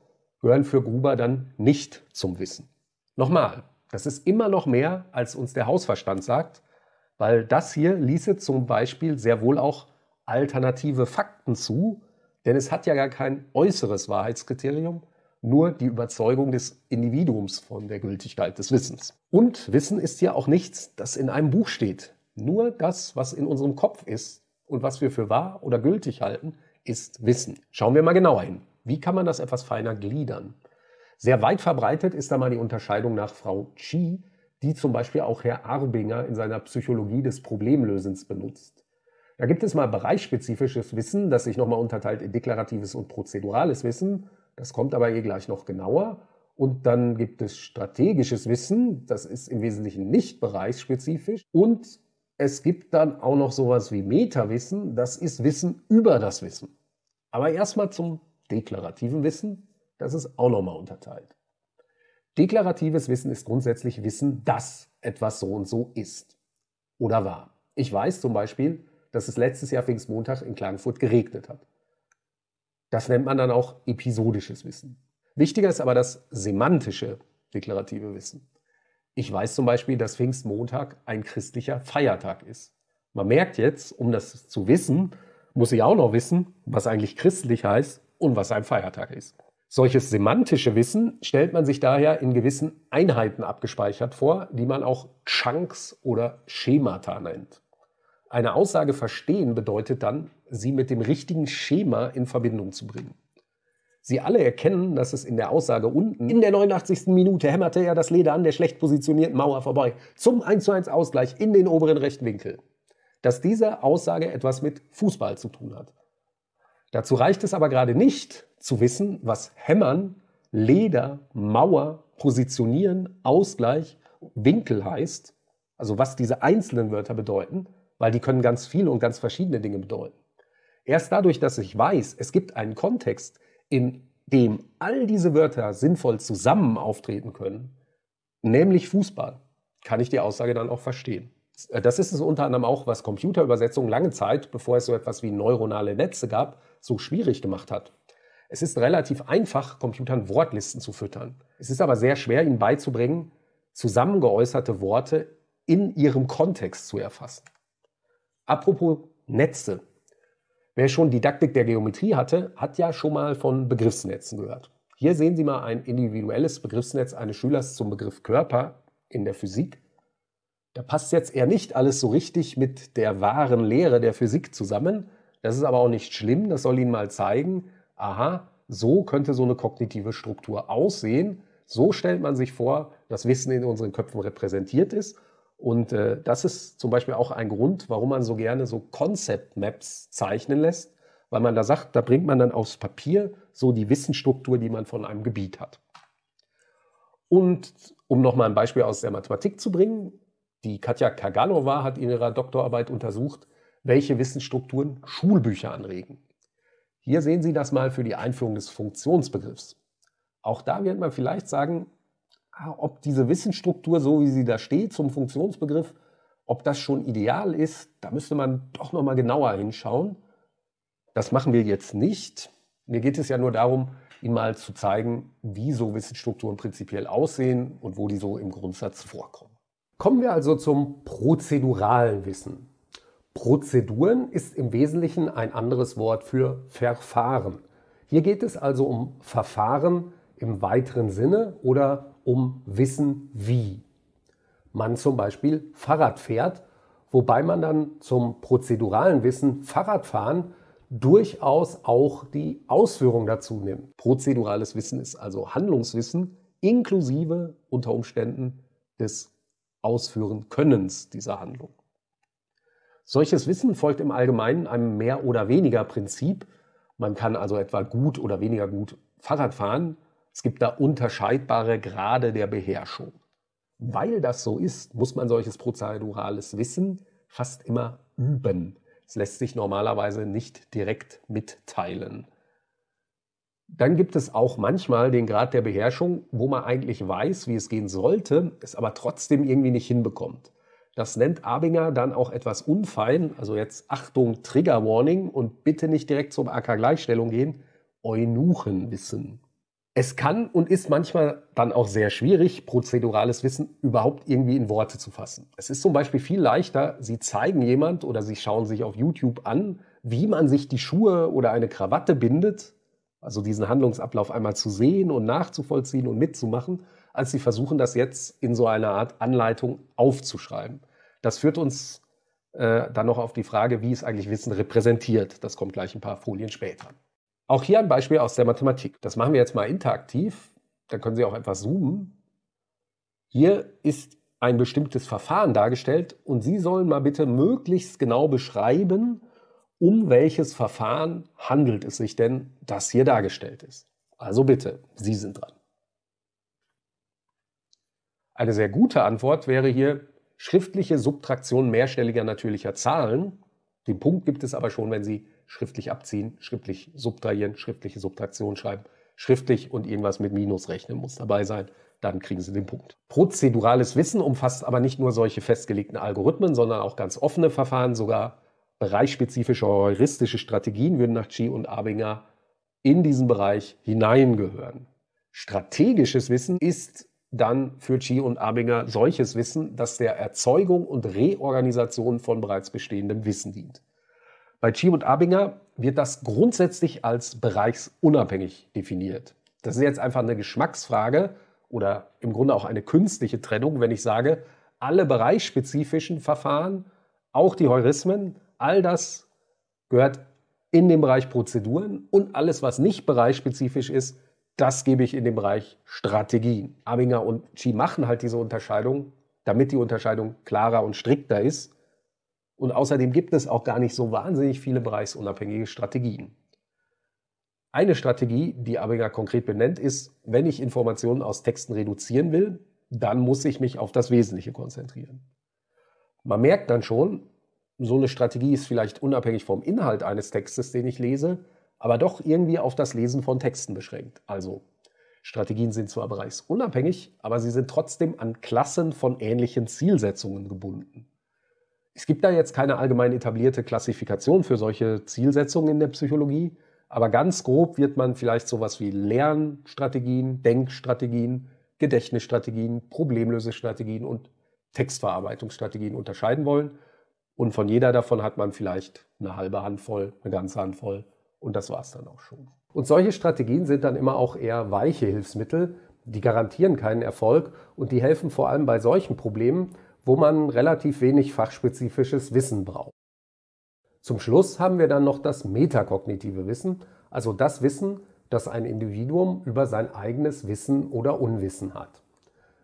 Speaker 1: gehören für Gruber dann nicht zum Wissen. Nochmal, das ist immer noch mehr, als uns der Hausverstand sagt, weil das hier ließe zum Beispiel sehr wohl auch alternative Fakten zu, denn es hat ja gar kein äußeres Wahrheitskriterium, nur die Überzeugung des Individuums von der Gültigkeit des Wissens. Und Wissen ist ja auch nichts, das in einem Buch steht. Nur das, was in unserem Kopf ist und was wir für wahr oder gültig halten, ist Wissen. Schauen wir mal genauer hin. Wie kann man das etwas feiner gliedern? Sehr weit verbreitet ist da mal die Unterscheidung nach Frau Chi, die zum Beispiel auch Herr Arbinger in seiner Psychologie des Problemlösens benutzt. Da gibt es mal bereichsspezifisches Wissen, das sich nochmal unterteilt in deklaratives und prozedurales Wissen. Das kommt aber hier eh gleich noch genauer. Und dann gibt es strategisches Wissen, das ist im Wesentlichen nicht bereichsspezifisch. Und es gibt dann auch noch sowas wie Metawissen, das ist Wissen über das Wissen. Aber erstmal zum deklarativen Wissen, das ist auch nochmal unterteilt. Deklaratives Wissen ist grundsätzlich Wissen, dass etwas so und so ist oder war. Ich weiß zum Beispiel, dass es letztes Jahr Pfingstmontag in Klagenfurt geregnet hat. Das nennt man dann auch episodisches Wissen. Wichtiger ist aber das semantische deklarative Wissen. Ich weiß zum Beispiel, dass Pfingstmontag ein christlicher Feiertag ist. Man merkt jetzt, um das zu wissen, muss ich auch noch wissen, was eigentlich christlich heißt und was ein Feiertag ist. Solches semantische Wissen stellt man sich daher in gewissen Einheiten abgespeichert vor, die man auch Chunks oder Schemata nennt. Eine Aussage verstehen bedeutet dann, sie mit dem richtigen Schema in Verbindung zu bringen. Sie alle erkennen, dass es in der Aussage unten in der 89. Minute hämmerte er das Leder an der schlecht positionierten Mauer vorbei zum 1:1 Ausgleich in den oberen rechten Winkel. Dass diese Aussage etwas mit Fußball zu tun hat. Dazu reicht es aber gerade nicht zu wissen, was hämmern, Leder, Mauer, positionieren, Ausgleich, Winkel heißt, also was diese einzelnen Wörter bedeuten, weil die können ganz viele und ganz verschiedene Dinge bedeuten. Erst dadurch, dass ich weiß, es gibt einen Kontext, in dem all diese Wörter sinnvoll zusammen auftreten können, nämlich Fußball, kann ich die Aussage dann auch verstehen. Äh, das ist es unter anderem auch, was Computerübersetzungen lange Zeit, bevor es so etwas wie neuronale Netze gab, so schwierig gemacht hat. Es ist relativ einfach, Computern Wortlisten zu füttern. Es ist aber sehr schwer, ihnen beizubringen, zusammengeäußerte Worte in ihrem Kontext zu erfassen. Apropos Netze. Wer schon Didaktik der Geometrie hatte, hat ja schon mal von Begriffsnetzen gehört. Hier sehen Sie mal ein individuelles Begriffsnetz eines Schülers zum Begriff Körper in der Physik. Da passt jetzt eher nicht alles so richtig mit der wahren Lehre der Physik zusammen. Das ist aber auch nicht schlimm, das soll Ihnen mal zeigen, aha, so könnte so eine kognitive Struktur aussehen. So stellt man sich vor, dass Wissen in unseren Köpfen repräsentiert ist und äh, das ist zum Beispiel auch ein Grund, warum man so gerne so Concept Maps zeichnen lässt, weil man da sagt, da bringt man dann aufs Papier so die Wissensstruktur, die man von einem Gebiet hat. Und um nochmal ein Beispiel aus der Mathematik zu bringen, die Katja Kaganova hat in ihrer Doktorarbeit untersucht, welche Wissensstrukturen Schulbücher anregen. Hier sehen Sie das mal für die Einführung des Funktionsbegriffs. Auch da wird man vielleicht sagen, ob diese Wissensstruktur, so wie sie da steht, zum Funktionsbegriff, ob das schon ideal ist, da müsste man doch nochmal genauer hinschauen. Das machen wir jetzt nicht. Mir geht es ja nur darum, Ihnen mal zu zeigen, wie so Wissensstrukturen prinzipiell aussehen und wo die so im Grundsatz vorkommen. Kommen wir also zum prozeduralen Wissen. Prozeduren ist im Wesentlichen ein anderes Wort für Verfahren. Hier geht es also um Verfahren im weiteren Sinne oder um Wissen wie. Man zum Beispiel Fahrrad fährt, wobei man dann zum prozeduralen Wissen Fahrradfahren durchaus auch die Ausführung dazu nimmt. Prozedurales Wissen ist also Handlungswissen inklusive unter Umständen des Ausführen Könnens dieser Handlung. Solches Wissen folgt im Allgemeinen einem mehr oder weniger Prinzip. Man kann also etwa gut oder weniger gut Fahrrad fahren, es gibt da unterscheidbare Grade der Beherrschung. Weil das so ist, muss man solches prozedurales Wissen fast immer üben. Es lässt sich normalerweise nicht direkt mitteilen. Dann gibt es auch manchmal den Grad der Beherrschung, wo man eigentlich weiß, wie es gehen sollte, es aber trotzdem irgendwie nicht hinbekommt. Das nennt Abinger dann auch etwas unfein, also jetzt Achtung, Trigger Warning und bitte nicht direkt zur AK-Gleichstellung gehen, Eunuchenwissen es kann und ist manchmal dann auch sehr schwierig, prozedurales Wissen überhaupt irgendwie in Worte zu fassen. Es ist zum Beispiel viel leichter, Sie zeigen jemand oder Sie schauen sich auf YouTube an, wie man sich die Schuhe oder eine Krawatte bindet, also diesen Handlungsablauf einmal zu sehen und nachzuvollziehen und mitzumachen, als Sie versuchen, das jetzt in so einer Art Anleitung aufzuschreiben. Das führt uns äh, dann noch auf die Frage, wie ist eigentlich Wissen repräsentiert. Das kommt gleich ein paar Folien später. Auch hier ein Beispiel aus der Mathematik. Das machen wir jetzt mal interaktiv. Da können Sie auch etwas zoomen. Hier ist ein bestimmtes Verfahren dargestellt und Sie sollen mal bitte möglichst genau beschreiben, um welches Verfahren handelt es sich denn, das hier dargestellt ist. Also bitte, Sie sind dran. Eine sehr gute Antwort wäre hier schriftliche Subtraktion mehrstelliger natürlicher Zahlen. Den Punkt gibt es aber schon, wenn Sie schriftlich abziehen, schriftlich subtrahieren, schriftliche Subtraktion schreiben, schriftlich und irgendwas mit Minus rechnen muss dabei sein. Dann kriegen Sie den Punkt. Prozedurales Wissen umfasst aber nicht nur solche festgelegten Algorithmen, sondern auch ganz offene Verfahren, sogar bereichsspezifische heuristische Strategien würden nach Chi und Abinger in diesen Bereich hineingehören. Strategisches Wissen ist dann für Chi und Abinger solches Wissen, das der Erzeugung und Reorganisation von bereits bestehendem Wissen dient. Bei Chieb und Abinger wird das grundsätzlich als bereichsunabhängig definiert. Das ist jetzt einfach eine Geschmacksfrage oder im Grunde auch eine künstliche Trennung, wenn ich sage, alle bereichsspezifischen Verfahren, auch die Heurismen, all das gehört in den Bereich Prozeduren und alles, was nicht bereichsspezifisch ist, das gebe ich in den Bereich Strategien. Abinger und Chi machen halt diese Unterscheidung, damit die Unterscheidung klarer und strikter ist. Und außerdem gibt es auch gar nicht so wahnsinnig viele bereichsunabhängige Strategien. Eine Strategie, die Abinger konkret benennt, ist, wenn ich Informationen aus Texten reduzieren will, dann muss ich mich auf das Wesentliche konzentrieren. Man merkt dann schon, so eine Strategie ist vielleicht unabhängig vom Inhalt eines Textes, den ich lese, aber doch irgendwie auf das Lesen von Texten beschränkt. Also Strategien sind zwar bereichsunabhängig, aber sie sind trotzdem an Klassen von ähnlichen Zielsetzungen gebunden. Es gibt da jetzt keine allgemein etablierte Klassifikation für solche Zielsetzungen in der Psychologie, aber ganz grob wird man vielleicht sowas wie Lernstrategien, Denkstrategien, Gedächtnisstrategien, Problemlösestrategien und Textverarbeitungsstrategien unterscheiden wollen. Und von jeder davon hat man vielleicht eine halbe Handvoll, eine ganze Handvoll und das war es dann auch schon. Und solche Strategien sind dann immer auch eher weiche Hilfsmittel, die garantieren keinen Erfolg und die helfen vor allem bei solchen Problemen, wo man relativ wenig fachspezifisches Wissen braucht. Zum Schluss haben wir dann noch das metakognitive Wissen, also das Wissen, das ein Individuum über sein eigenes Wissen oder Unwissen hat.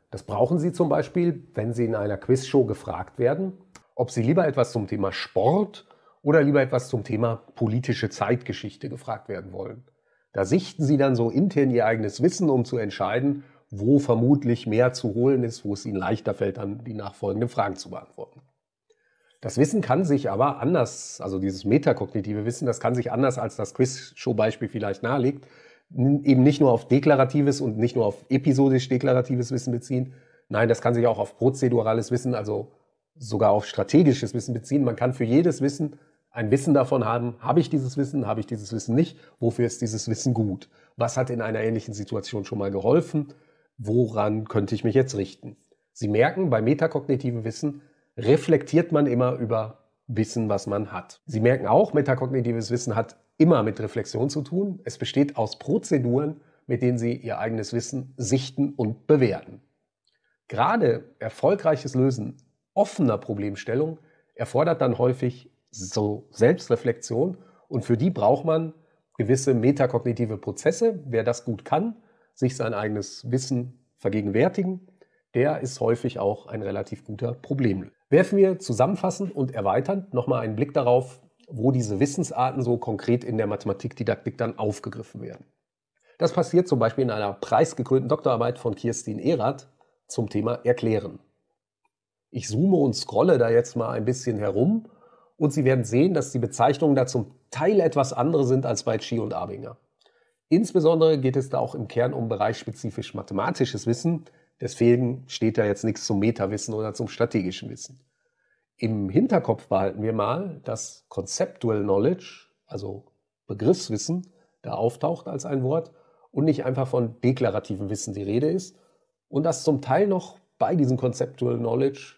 Speaker 1: Das brauchen Sie zum Beispiel, wenn Sie in einer Quizshow gefragt werden, ob Sie lieber etwas zum Thema Sport oder lieber etwas zum Thema politische Zeitgeschichte gefragt werden wollen. Da sichten Sie dann so intern Ihr eigenes Wissen, um zu entscheiden, wo vermutlich mehr zu holen ist, wo es ihnen leichter fällt, dann die nachfolgenden Fragen zu beantworten. Das Wissen kann sich aber anders, also dieses metakognitive Wissen, das kann sich anders als das Quiz-Show-Beispiel vielleicht nahelegt, eben nicht nur auf deklaratives und nicht nur auf episodisch deklaratives Wissen beziehen. Nein, das kann sich auch auf prozedurales Wissen, also sogar auf strategisches Wissen beziehen. Man kann für jedes Wissen ein Wissen davon haben, habe ich dieses Wissen, habe ich dieses Wissen nicht, wofür ist dieses Wissen gut, was hat in einer ähnlichen Situation schon mal geholfen, woran könnte ich mich jetzt richten? Sie merken, bei metakognitivem Wissen reflektiert man immer über Wissen, was man hat. Sie merken auch, metakognitives Wissen hat immer mit Reflexion zu tun. Es besteht aus Prozeduren, mit denen Sie Ihr eigenes Wissen sichten und bewerten. Gerade erfolgreiches Lösen offener Problemstellungen erfordert dann häufig so Selbstreflexion und für die braucht man gewisse metakognitive Prozesse. Wer das gut kann, sich sein eigenes Wissen vergegenwärtigen, der ist häufig auch ein relativ guter Problemlöser. Werfen wir zusammenfassend und erweiternd nochmal einen Blick darauf, wo diese Wissensarten so konkret in der Mathematikdidaktik dann aufgegriffen werden. Das passiert zum Beispiel in einer preisgekrönten Doktorarbeit von Kirstin Erath zum Thema Erklären. Ich zoome und scrolle da jetzt mal ein bisschen herum und Sie werden sehen, dass die Bezeichnungen da zum Teil etwas andere sind als bei Chi und Abinger. Insbesondere geht es da auch im Kern um bereichsspezifisch mathematisches Wissen. Deswegen steht da jetzt nichts zum Metawissen oder zum strategischen Wissen. Im Hinterkopf behalten wir mal, dass Conceptual Knowledge, also Begriffswissen, da auftaucht als ein Wort und nicht einfach von deklarativem Wissen die Rede ist. Und dass zum Teil noch bei diesem Conceptual Knowledge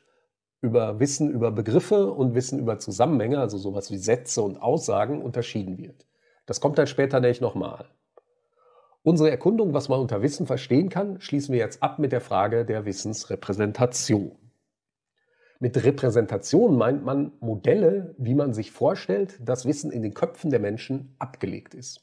Speaker 1: über Wissen über Begriffe und Wissen über Zusammenhänge, also sowas wie Sätze und Aussagen, unterschieden wird. Das kommt dann später nämlich nochmal. Unsere Erkundung, was man unter Wissen verstehen kann, schließen wir jetzt ab mit der Frage der Wissensrepräsentation. Mit Repräsentation meint man Modelle, wie man sich vorstellt, dass Wissen in den Köpfen der Menschen abgelegt ist.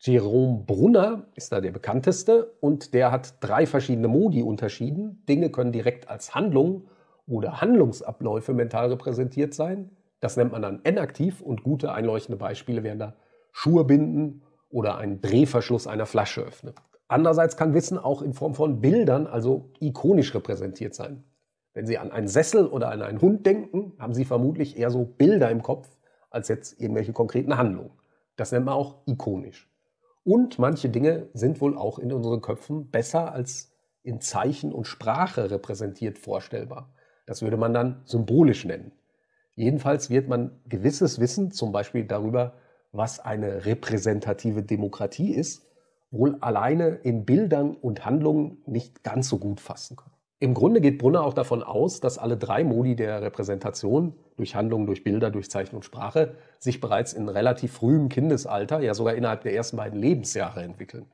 Speaker 1: Jerome Brunner ist da der bekannteste und der hat drei verschiedene Modi unterschieden. Dinge können direkt als Handlung oder Handlungsabläufe mental repräsentiert sein. Das nennt man dann inaktiv und gute einleuchtende Beispiele wären da Schuhe binden oder einen Drehverschluss einer Flasche öffne. Andererseits kann Wissen auch in Form von Bildern, also ikonisch repräsentiert sein. Wenn Sie an einen Sessel oder an einen Hund denken, haben Sie vermutlich eher so Bilder im Kopf als jetzt irgendwelche konkreten Handlungen. Das nennt man auch ikonisch. Und manche Dinge sind wohl auch in unseren Köpfen besser als in Zeichen und Sprache repräsentiert vorstellbar. Das würde man dann symbolisch nennen. Jedenfalls wird man gewisses Wissen, zum Beispiel darüber, was eine repräsentative Demokratie ist, wohl alleine in Bildern und Handlungen nicht ganz so gut fassen können. Im Grunde geht Brunner auch davon aus, dass alle drei Modi der Repräsentation durch Handlungen, durch Bilder, durch Zeichen und Sprache sich bereits in relativ frühem Kindesalter, ja sogar innerhalb der ersten beiden Lebensjahre entwickeln.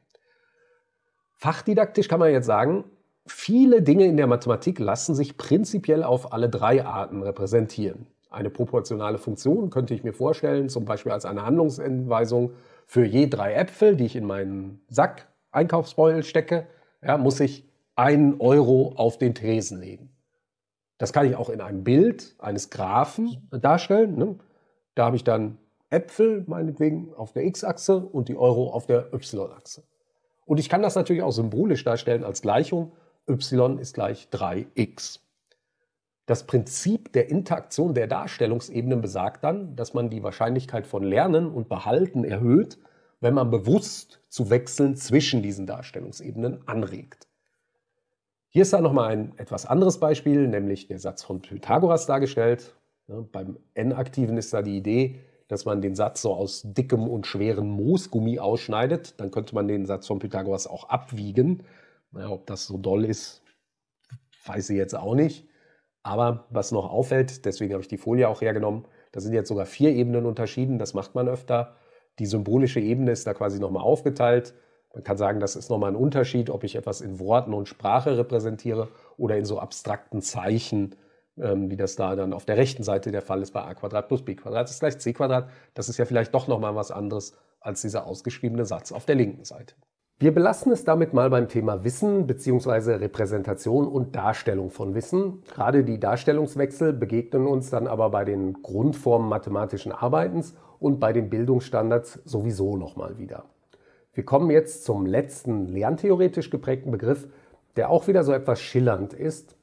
Speaker 1: Fachdidaktisch kann man jetzt sagen, viele Dinge in der Mathematik lassen sich prinzipiell auf alle drei Arten repräsentieren. Eine proportionale Funktion könnte ich mir vorstellen, zum Beispiel als eine Handlungsanweisung für je drei Äpfel, die ich in meinen Sack, Einkaufsbeutel stecke, ja, muss ich einen Euro auf den Tresen legen. Das kann ich auch in einem Bild eines Graphen darstellen. Ne? Da habe ich dann Äpfel meinetwegen auf der X-Achse und die Euro auf der Y-Achse. Und ich kann das natürlich auch symbolisch darstellen als Gleichung. Y ist gleich 3x. Das Prinzip der Interaktion der Darstellungsebenen besagt dann, dass man die Wahrscheinlichkeit von Lernen und Behalten erhöht, wenn man bewusst zu Wechseln zwischen diesen Darstellungsebenen anregt. Hier ist dann nochmal ein etwas anderes Beispiel, nämlich der Satz von Pythagoras dargestellt. Ja, beim N-Aktiven ist da die Idee, dass man den Satz so aus dickem und schwerem Moosgummi ausschneidet. Dann könnte man den Satz von Pythagoras auch abwiegen. Ja, ob das so doll ist, weiß ich jetzt auch nicht. Aber was noch auffällt, deswegen habe ich die Folie auch hergenommen, da sind jetzt sogar vier Ebenen unterschieden, das macht man öfter. Die symbolische Ebene ist da quasi nochmal aufgeteilt. Man kann sagen, das ist nochmal ein Unterschied, ob ich etwas in Worten und Sprache repräsentiere oder in so abstrakten Zeichen, ähm, wie das da dann auf der rechten Seite der Fall ist bei a plus b ist gleich c Das ist ja vielleicht doch nochmal was anderes als dieser ausgeschriebene Satz auf der linken Seite. Wir belassen es damit mal beim Thema Wissen bzw. Repräsentation und Darstellung von Wissen. Gerade die Darstellungswechsel begegnen uns dann aber bei den Grundformen mathematischen Arbeitens und bei den Bildungsstandards sowieso nochmal wieder. Wir kommen jetzt zum letzten lerntheoretisch geprägten Begriff, der auch wieder so etwas schillernd ist,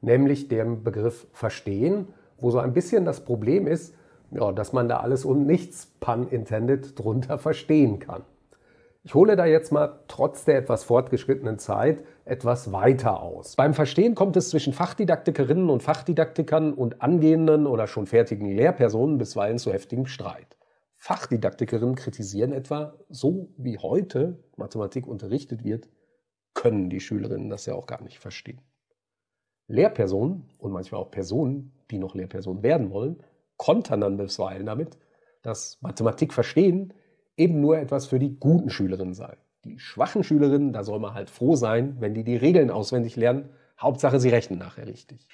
Speaker 1: nämlich dem Begriff Verstehen, wo so ein bisschen das Problem ist, ja, dass man da alles und nichts, pun intended, drunter verstehen kann. Ich hole da jetzt mal trotz der etwas fortgeschrittenen Zeit etwas weiter aus. Beim Verstehen kommt es zwischen Fachdidaktikerinnen und Fachdidaktikern und angehenden oder schon fertigen Lehrpersonen bisweilen zu heftigem Streit. Fachdidaktikerinnen kritisieren etwa, so wie heute Mathematik unterrichtet wird, können die Schülerinnen das ja auch gar nicht verstehen. Lehrpersonen und manchmal auch Personen, die noch Lehrpersonen werden wollen, kontern dann bisweilen damit, dass Mathematik verstehen eben nur etwas für die guten Schülerinnen sei. Die schwachen Schülerinnen, da soll man halt froh sein, wenn die die Regeln auswendig lernen. Hauptsache, sie rechnen nachher richtig.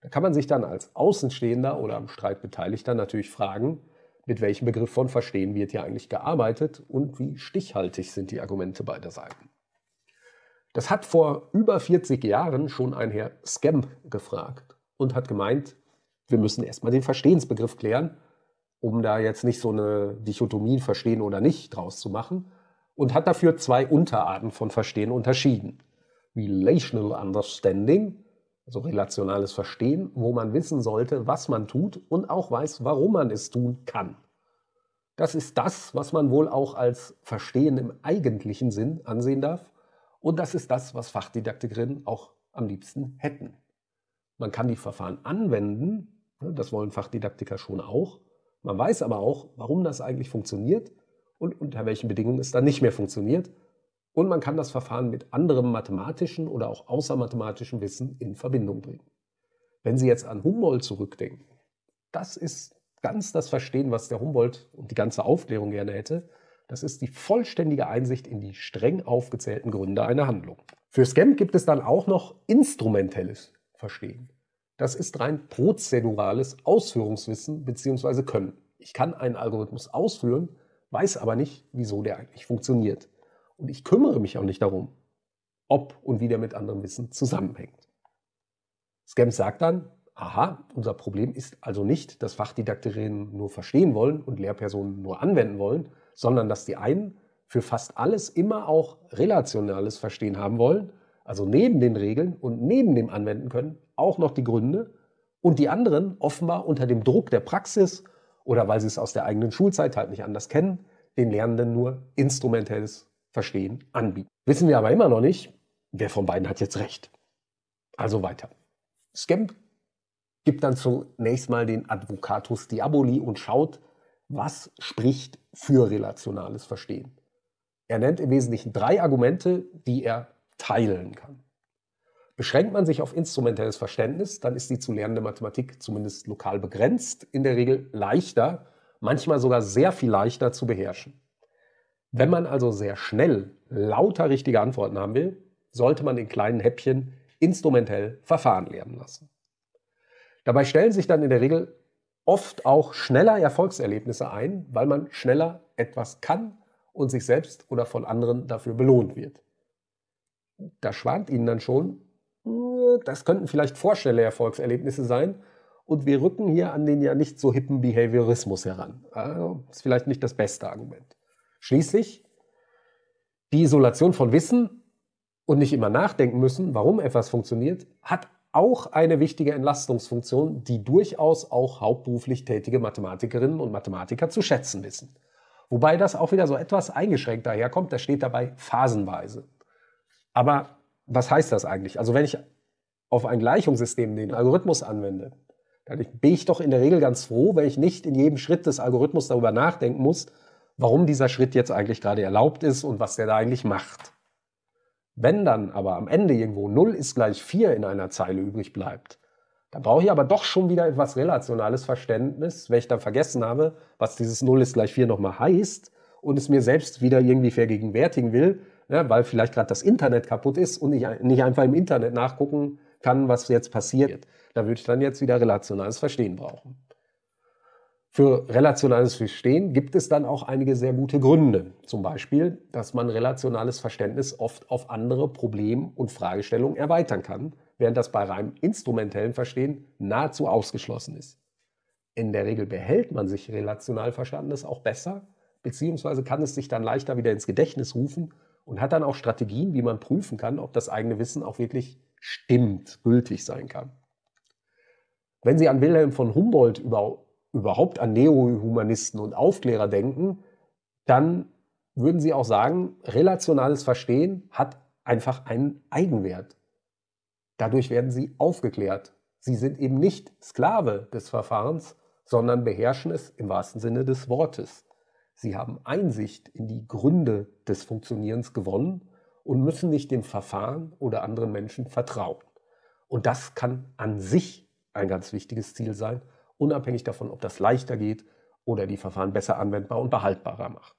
Speaker 1: Da kann man sich dann als Außenstehender oder am Streit Beteiligter natürlich fragen, mit welchem Begriff von Verstehen wird hier eigentlich gearbeitet und wie stichhaltig sind die Argumente beider Seiten. Das hat vor über 40 Jahren schon ein Herr Scamp gefragt und hat gemeint, wir müssen erstmal den Verstehensbegriff klären um da jetzt nicht so eine Dichotomie verstehen oder nicht draus zu machen, und hat dafür zwei Unterarten von Verstehen unterschieden. Relational Understanding, also relationales Verstehen, wo man wissen sollte, was man tut und auch weiß, warum man es tun kann. Das ist das, was man wohl auch als Verstehen im eigentlichen Sinn ansehen darf. Und das ist das, was Fachdidaktikerinnen auch am liebsten hätten. Man kann die Verfahren anwenden, ne, das wollen Fachdidaktiker schon auch, man weiß aber auch, warum das eigentlich funktioniert und unter welchen Bedingungen es dann nicht mehr funktioniert. Und man kann das Verfahren mit anderem mathematischen oder auch außermathematischen Wissen in Verbindung bringen. Wenn Sie jetzt an Humboldt zurückdenken, das ist ganz das Verstehen, was der Humboldt und die ganze Aufklärung gerne hätte. Das ist die vollständige Einsicht in die streng aufgezählten Gründe einer Handlung. Für Scamp gibt es dann auch noch instrumentelles Verstehen. Das ist rein prozedurales Ausführungswissen bzw. Können. Ich kann einen Algorithmus ausführen, weiß aber nicht, wieso der eigentlich funktioniert. Und ich kümmere mich auch nicht darum, ob und wie der mit anderem Wissen zusammenhängt. Scams sagt dann, aha, unser Problem ist also nicht, dass Fachdidakterinnen nur verstehen wollen und Lehrpersonen nur anwenden wollen, sondern dass die einen für fast alles immer auch relationales Verstehen haben wollen, also neben den Regeln und neben dem Anwenden können auch noch die Gründe und die anderen offenbar unter dem Druck der Praxis oder weil sie es aus der eigenen Schulzeit halt nicht anders kennen, den Lernenden nur instrumentelles Verstehen anbieten. Wissen wir aber immer noch nicht, wer von beiden hat jetzt recht. Also weiter. Scamp gibt dann zunächst mal den Advocatus Diaboli und schaut, was spricht für relationales Verstehen. Er nennt im Wesentlichen drei Argumente, die er teilen kann. Beschränkt man sich auf instrumentelles Verständnis, dann ist die zu lernende Mathematik zumindest lokal begrenzt, in der Regel leichter, manchmal sogar sehr viel leichter zu beherrschen. Wenn man also sehr schnell lauter richtige Antworten haben will, sollte man in kleinen Häppchen instrumentell Verfahren lernen lassen. Dabei stellen sich dann in der Regel oft auch schneller Erfolgserlebnisse ein, weil man schneller etwas kann und sich selbst oder von anderen dafür belohnt wird. Da schwant Ihnen dann schon, äh, das könnten vielleicht vorschnelle Erfolgserlebnisse sein. Und wir rücken hier an den ja nicht so hippen Behaviorismus heran. Also ist vielleicht nicht das beste Argument. Schließlich die Isolation von Wissen und nicht immer nachdenken müssen, warum etwas funktioniert, hat auch eine wichtige Entlastungsfunktion, die durchaus auch hauptberuflich tätige Mathematikerinnen und Mathematiker zu schätzen wissen. Wobei das auch wieder so etwas eingeschränkt daherkommt, das steht dabei phasenweise. Aber was heißt das eigentlich? Also wenn ich auf ein Gleichungssystem den Algorithmus anwende, dann bin ich doch in der Regel ganz froh, wenn ich nicht in jedem Schritt des Algorithmus darüber nachdenken muss, warum dieser Schritt jetzt eigentlich gerade erlaubt ist und was der da eigentlich macht. Wenn dann aber am Ende irgendwo 0 ist gleich 4 in einer Zeile übrig bleibt, dann brauche ich aber doch schon wieder etwas relationales Verständnis, wenn ich dann vergessen habe, was dieses 0 ist gleich 4 nochmal heißt und es mir selbst wieder irgendwie vergegenwärtigen will, ja, weil vielleicht gerade das Internet kaputt ist und ich nicht einfach im Internet nachgucken kann, was jetzt passiert. Da würde ich dann jetzt wieder relationales Verstehen brauchen. Für relationales Verstehen gibt es dann auch einige sehr gute Gründe. Zum Beispiel, dass man relationales Verständnis oft auf andere Problem- und Fragestellungen erweitern kann, während das bei rein instrumentellem Verstehen nahezu ausgeschlossen ist. In der Regel behält man sich relational Verstandenes auch besser, beziehungsweise kann es sich dann leichter wieder ins Gedächtnis rufen und hat dann auch Strategien, wie man prüfen kann, ob das eigene Wissen auch wirklich stimmt, gültig sein kann. Wenn Sie an Wilhelm von Humboldt über, überhaupt an Neohumanisten und Aufklärer denken, dann würden Sie auch sagen, relationales Verstehen hat einfach einen Eigenwert. Dadurch werden Sie aufgeklärt. Sie sind eben nicht Sklave des Verfahrens, sondern beherrschen es im wahrsten Sinne des Wortes. Sie haben Einsicht in die Gründe des Funktionierens gewonnen und müssen nicht dem Verfahren oder anderen Menschen vertrauen. Und das kann an sich ein ganz wichtiges Ziel sein, unabhängig davon, ob das leichter geht oder die Verfahren besser anwendbar und behaltbarer macht.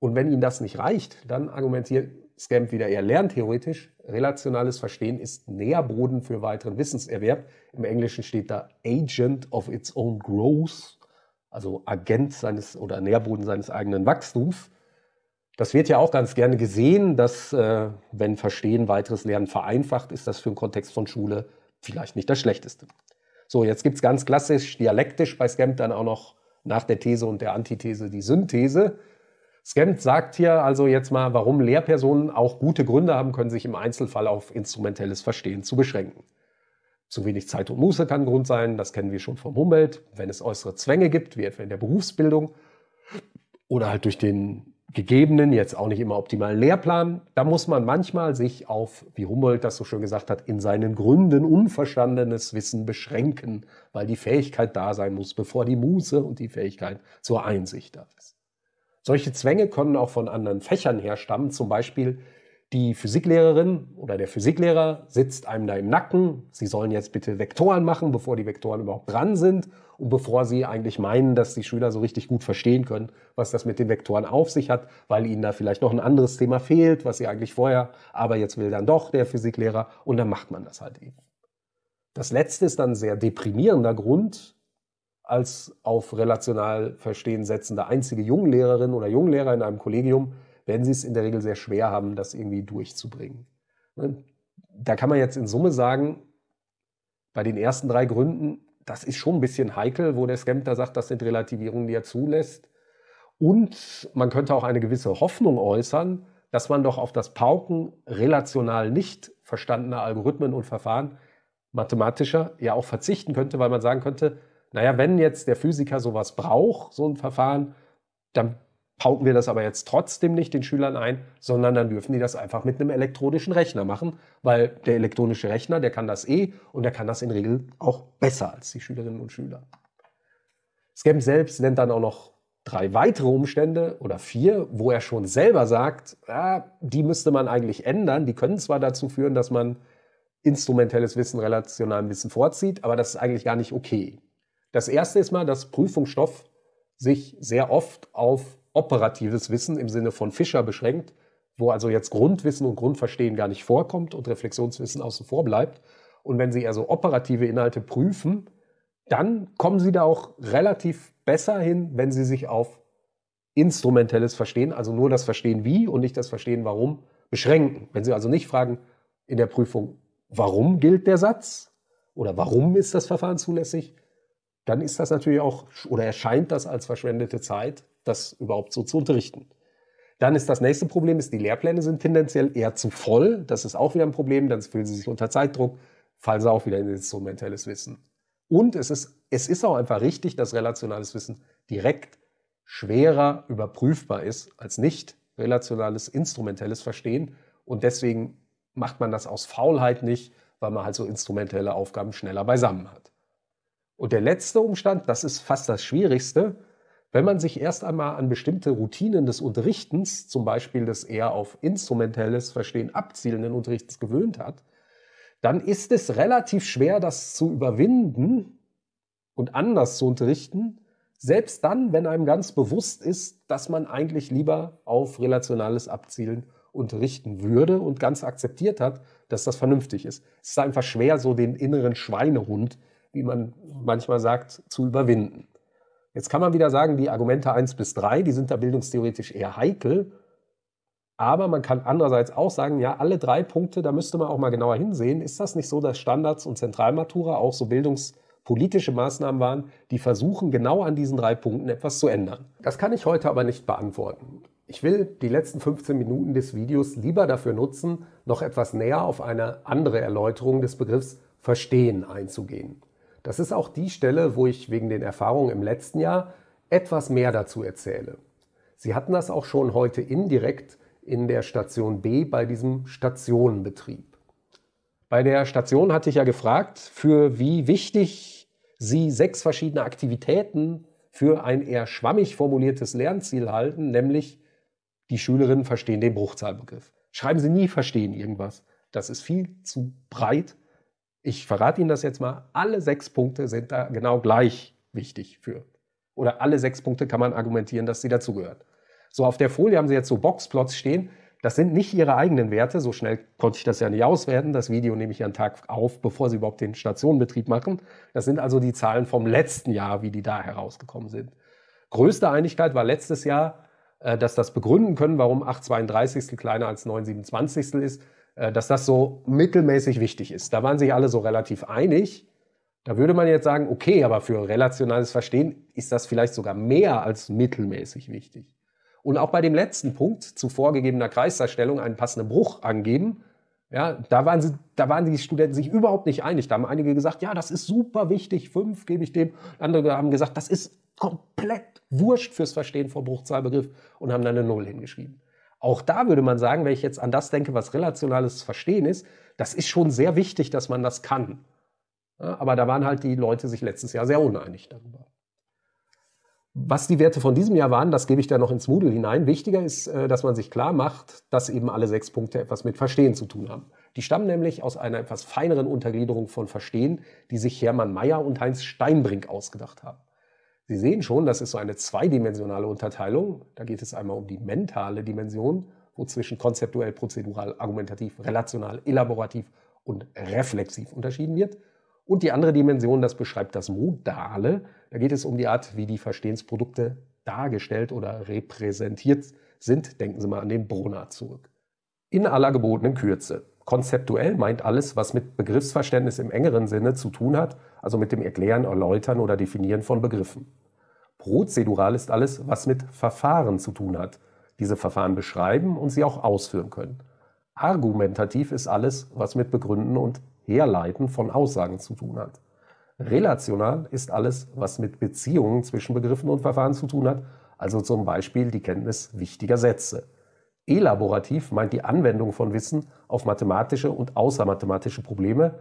Speaker 1: Und wenn Ihnen das nicht reicht, dann argumentiert Scamp wieder eher lerntheoretisch. Relationales Verstehen ist Nährboden für weiteren Wissenserwerb. Im Englischen steht da Agent of its own growth also Agent seines oder Nährboden seines eigenen Wachstums. Das wird ja auch ganz gerne gesehen, dass äh, wenn Verstehen weiteres Lernen vereinfacht, ist das für den Kontext von Schule vielleicht nicht das Schlechteste. So, jetzt gibt es ganz klassisch dialektisch bei Scamp dann auch noch nach der These und der Antithese die Synthese. Scamp sagt hier also jetzt mal, warum Lehrpersonen auch gute Gründe haben können, sich im Einzelfall auf instrumentelles Verstehen zu beschränken. Zu wenig Zeit und Muße kann ein Grund sein, das kennen wir schon vom Umwelt. Wenn es äußere Zwänge gibt, wie etwa in der Berufsbildung oder halt durch den gegebenen, jetzt auch nicht immer optimalen Lehrplan, da muss man manchmal sich auf, wie Humboldt das so schön gesagt hat, in seinen Gründen unverstandenes Wissen beschränken, weil die Fähigkeit da sein muss, bevor die Muße und die Fähigkeit zur Einsicht da ist. Solche Zwänge können auch von anderen Fächern herstammen, zum Beispiel die Physiklehrerin oder der Physiklehrer sitzt einem da im Nacken. Sie sollen jetzt bitte Vektoren machen, bevor die Vektoren überhaupt dran sind und bevor sie eigentlich meinen, dass die Schüler so richtig gut verstehen können, was das mit den Vektoren auf sich hat, weil ihnen da vielleicht noch ein anderes Thema fehlt, was sie eigentlich vorher, aber jetzt will dann doch der Physiklehrer und dann macht man das halt eben. Das letzte ist dann ein sehr deprimierender Grund, als auf relational Verstehen setzende einzige Junglehrerin oder Junglehrer in einem Kollegium werden sie es in der Regel sehr schwer haben, das irgendwie durchzubringen. Ne? Da kann man jetzt in Summe sagen, bei den ersten drei Gründen, das ist schon ein bisschen heikel, wo der Skempter sagt, das sind Relativierungen, die er zulässt. Und man könnte auch eine gewisse Hoffnung äußern, dass man doch auf das Pauken relational nicht verstandener Algorithmen und Verfahren mathematischer ja auch verzichten könnte, weil man sagen könnte, naja, wenn jetzt der Physiker sowas braucht, so ein Verfahren, dann pauken wir das aber jetzt trotzdem nicht den Schülern ein, sondern dann dürfen die das einfach mit einem elektronischen Rechner machen, weil der elektronische Rechner, der kann das eh und der kann das in Regel auch besser als die Schülerinnen und Schüler. Scam selbst nennt dann auch noch drei weitere Umstände oder vier, wo er schon selber sagt, ja, die müsste man eigentlich ändern. Die können zwar dazu führen, dass man instrumentelles Wissen relationalem Wissen vorzieht, aber das ist eigentlich gar nicht okay. Das erste ist mal, dass Prüfungsstoff sich sehr oft auf operatives Wissen im Sinne von Fischer beschränkt, wo also jetzt Grundwissen und Grundverstehen gar nicht vorkommt und Reflexionswissen außen vor bleibt. Und wenn Sie also operative Inhalte prüfen, dann kommen Sie da auch relativ besser hin, wenn Sie sich auf instrumentelles Verstehen, also nur das Verstehen wie und nicht das Verstehen warum, beschränken. Wenn Sie also nicht fragen in der Prüfung, warum gilt der Satz oder warum ist das Verfahren zulässig, dann ist das natürlich auch, oder erscheint das als verschwendete Zeit, das überhaupt so zu unterrichten. Dann ist das nächste Problem, ist die Lehrpläne sind tendenziell eher zu voll. Das ist auch wieder ein Problem, dann fühlen sie sich unter Zeitdruck, fallen sie auch wieder in instrumentelles Wissen. Und es ist, es ist auch einfach richtig, dass relationales Wissen direkt schwerer überprüfbar ist als nicht relationales, instrumentelles Verstehen. Und deswegen macht man das aus Faulheit nicht, weil man halt so instrumentelle Aufgaben schneller beisammen hat. Und der letzte Umstand, das ist fast das Schwierigste, wenn man sich erst einmal an bestimmte Routinen des Unterrichtens, zum Beispiel des eher auf instrumentelles Verstehen abzielenden Unterrichts gewöhnt hat, dann ist es relativ schwer, das zu überwinden und anders zu unterrichten, selbst dann, wenn einem ganz bewusst ist, dass man eigentlich lieber auf relationales Abzielen unterrichten würde und ganz akzeptiert hat, dass das vernünftig ist. Es ist einfach schwer, so den inneren Schweinehund wie man manchmal sagt, zu überwinden. Jetzt kann man wieder sagen, die Argumente 1 bis 3, die sind da bildungstheoretisch eher heikel. Aber man kann andererseits auch sagen, ja, alle drei Punkte, da müsste man auch mal genauer hinsehen. Ist das nicht so, dass Standards und Zentralmatura auch so bildungspolitische Maßnahmen waren, die versuchen, genau an diesen drei Punkten etwas zu ändern? Das kann ich heute aber nicht beantworten. Ich will die letzten 15 Minuten des Videos lieber dafür nutzen, noch etwas näher auf eine andere Erläuterung des Begriffs Verstehen einzugehen. Das ist auch die Stelle, wo ich wegen den Erfahrungen im letzten Jahr etwas mehr dazu erzähle. Sie hatten das auch schon heute indirekt in der Station B bei diesem Stationenbetrieb. Bei der Station hatte ich ja gefragt, für wie wichtig Sie sechs verschiedene Aktivitäten für ein eher schwammig formuliertes Lernziel halten, nämlich die Schülerinnen verstehen den Bruchzahlbegriff. Schreiben Sie nie verstehen irgendwas. Das ist viel zu breit ich verrate Ihnen das jetzt mal, alle sechs Punkte sind da genau gleich wichtig für. Oder alle sechs Punkte kann man argumentieren, dass sie dazugehören. So auf der Folie haben Sie jetzt so Boxplots stehen. Das sind nicht Ihre eigenen Werte. So schnell konnte ich das ja nicht auswerten. Das Video nehme ich ja einen Tag auf, bevor Sie überhaupt den Stationenbetrieb machen. Das sind also die Zahlen vom letzten Jahr, wie die da herausgekommen sind. Größte Einigkeit war letztes Jahr, äh, dass das begründen können, warum 832 kleiner als 927 ist äh, dass das so mittelmäßig wichtig ist. Da waren sich alle so relativ einig. Da würde man jetzt sagen, okay, aber für relationales Verstehen ist das vielleicht sogar mehr als mittelmäßig wichtig. Und auch bei dem letzten Punkt zu vorgegebener Kreisdarstellung einen passenden Bruch angeben, ja, da waren, sie, da waren die Studenten sich überhaupt nicht einig. Da haben einige gesagt, ja, das ist super wichtig, fünf gebe ich dem. Andere haben gesagt, das ist komplett wurscht fürs Verstehen vom Bruchzahlbegriff und haben dann eine Null hingeschrieben. Auch da würde man sagen, wenn ich jetzt an das denke, was relationales Verstehen ist, das ist schon sehr wichtig, dass man das kann. Ja, aber da waren halt die Leute sich letztes Jahr sehr uneinig darüber. Was die Werte von diesem Jahr waren, das gebe ich da noch ins Moodle hinein. Wichtiger ist, äh, dass man sich klar macht, dass eben alle sechs Punkte etwas mit Verstehen zu tun haben. Die stammen nämlich aus einer etwas feineren Untergliederung von Verstehen, die sich Hermann Mayer und Heinz Steinbrink ausgedacht haben. Sie sehen schon, das ist so eine zweidimensionale Unterteilung. Da geht es einmal um die mentale Dimension, wo zwischen konzeptuell, prozedural, argumentativ, relational, elaborativ und reflexiv unterschieden wird. Und die andere Dimension, das beschreibt das Modale. Da geht es um die Art, wie die Verstehensprodukte dargestellt oder repräsentiert sind. Denken Sie mal an den Brunner zurück. In aller gebotenen Kürze konzeptuell meint alles, was mit Begriffsverständnis im engeren Sinne zu tun hat, also mit dem Erklären, Erläutern oder Definieren von Begriffen. Prozedural ist alles, was mit Verfahren zu tun hat, diese Verfahren beschreiben und sie auch ausführen können. Argumentativ ist alles, was mit Begründen und Herleiten von Aussagen zu tun hat. Relational ist alles, was mit Beziehungen zwischen Begriffen und Verfahren zu tun hat, also zum Beispiel die Kenntnis wichtiger Sätze. Elaborativ meint die Anwendung von Wissen auf mathematische und außermathematische Probleme,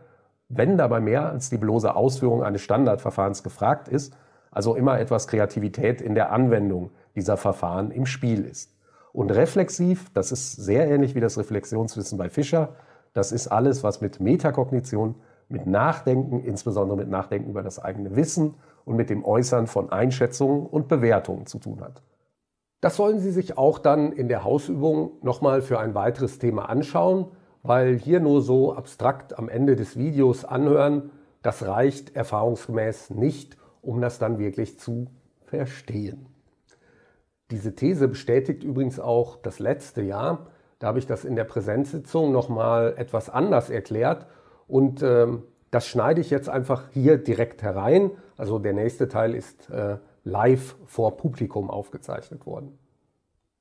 Speaker 1: wenn dabei mehr als die bloße Ausführung eines Standardverfahrens gefragt ist, also immer etwas Kreativität in der Anwendung dieser Verfahren im Spiel ist. Und reflexiv, das ist sehr ähnlich wie das Reflexionswissen bei Fischer, das ist alles, was mit Metakognition, mit Nachdenken, insbesondere mit Nachdenken über das eigene Wissen und mit dem Äußern von Einschätzungen und Bewertungen zu tun hat. Das sollen Sie sich auch dann in der Hausübung nochmal für ein weiteres Thema anschauen, weil hier nur so abstrakt am Ende des Videos anhören, das reicht erfahrungsgemäß nicht, um das dann wirklich zu verstehen. Diese These bestätigt übrigens auch das letzte Jahr. Da habe ich das in der Präsenzsitzung nochmal etwas anders erklärt und äh, das schneide ich jetzt einfach hier direkt herein. Also der nächste Teil ist äh, live vor Publikum aufgezeichnet worden.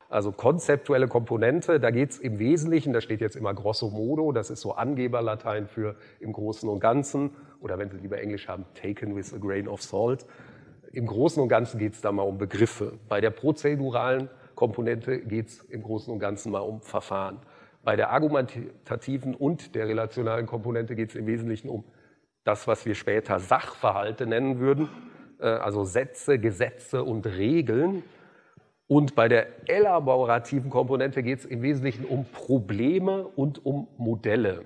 Speaker 1: Also konzeptuelle Komponente, da geht es im Wesentlichen, da steht jetzt immer grosso modo, das ist so Angeberlatein für im Großen und Ganzen, oder wenn Sie lieber Englisch haben, taken with a grain of salt. Im Großen und Ganzen geht es da mal um Begriffe. Bei der prozeduralen Komponente geht es im Großen und Ganzen mal um Verfahren. Bei der argumentativen und der relationalen Komponente geht es im Wesentlichen um das, was wir später Sachverhalte nennen würden äh, also Sätze, Gesetze und Regeln. Und bei der elaborativen Komponente geht es im Wesentlichen um Probleme und um Modelle.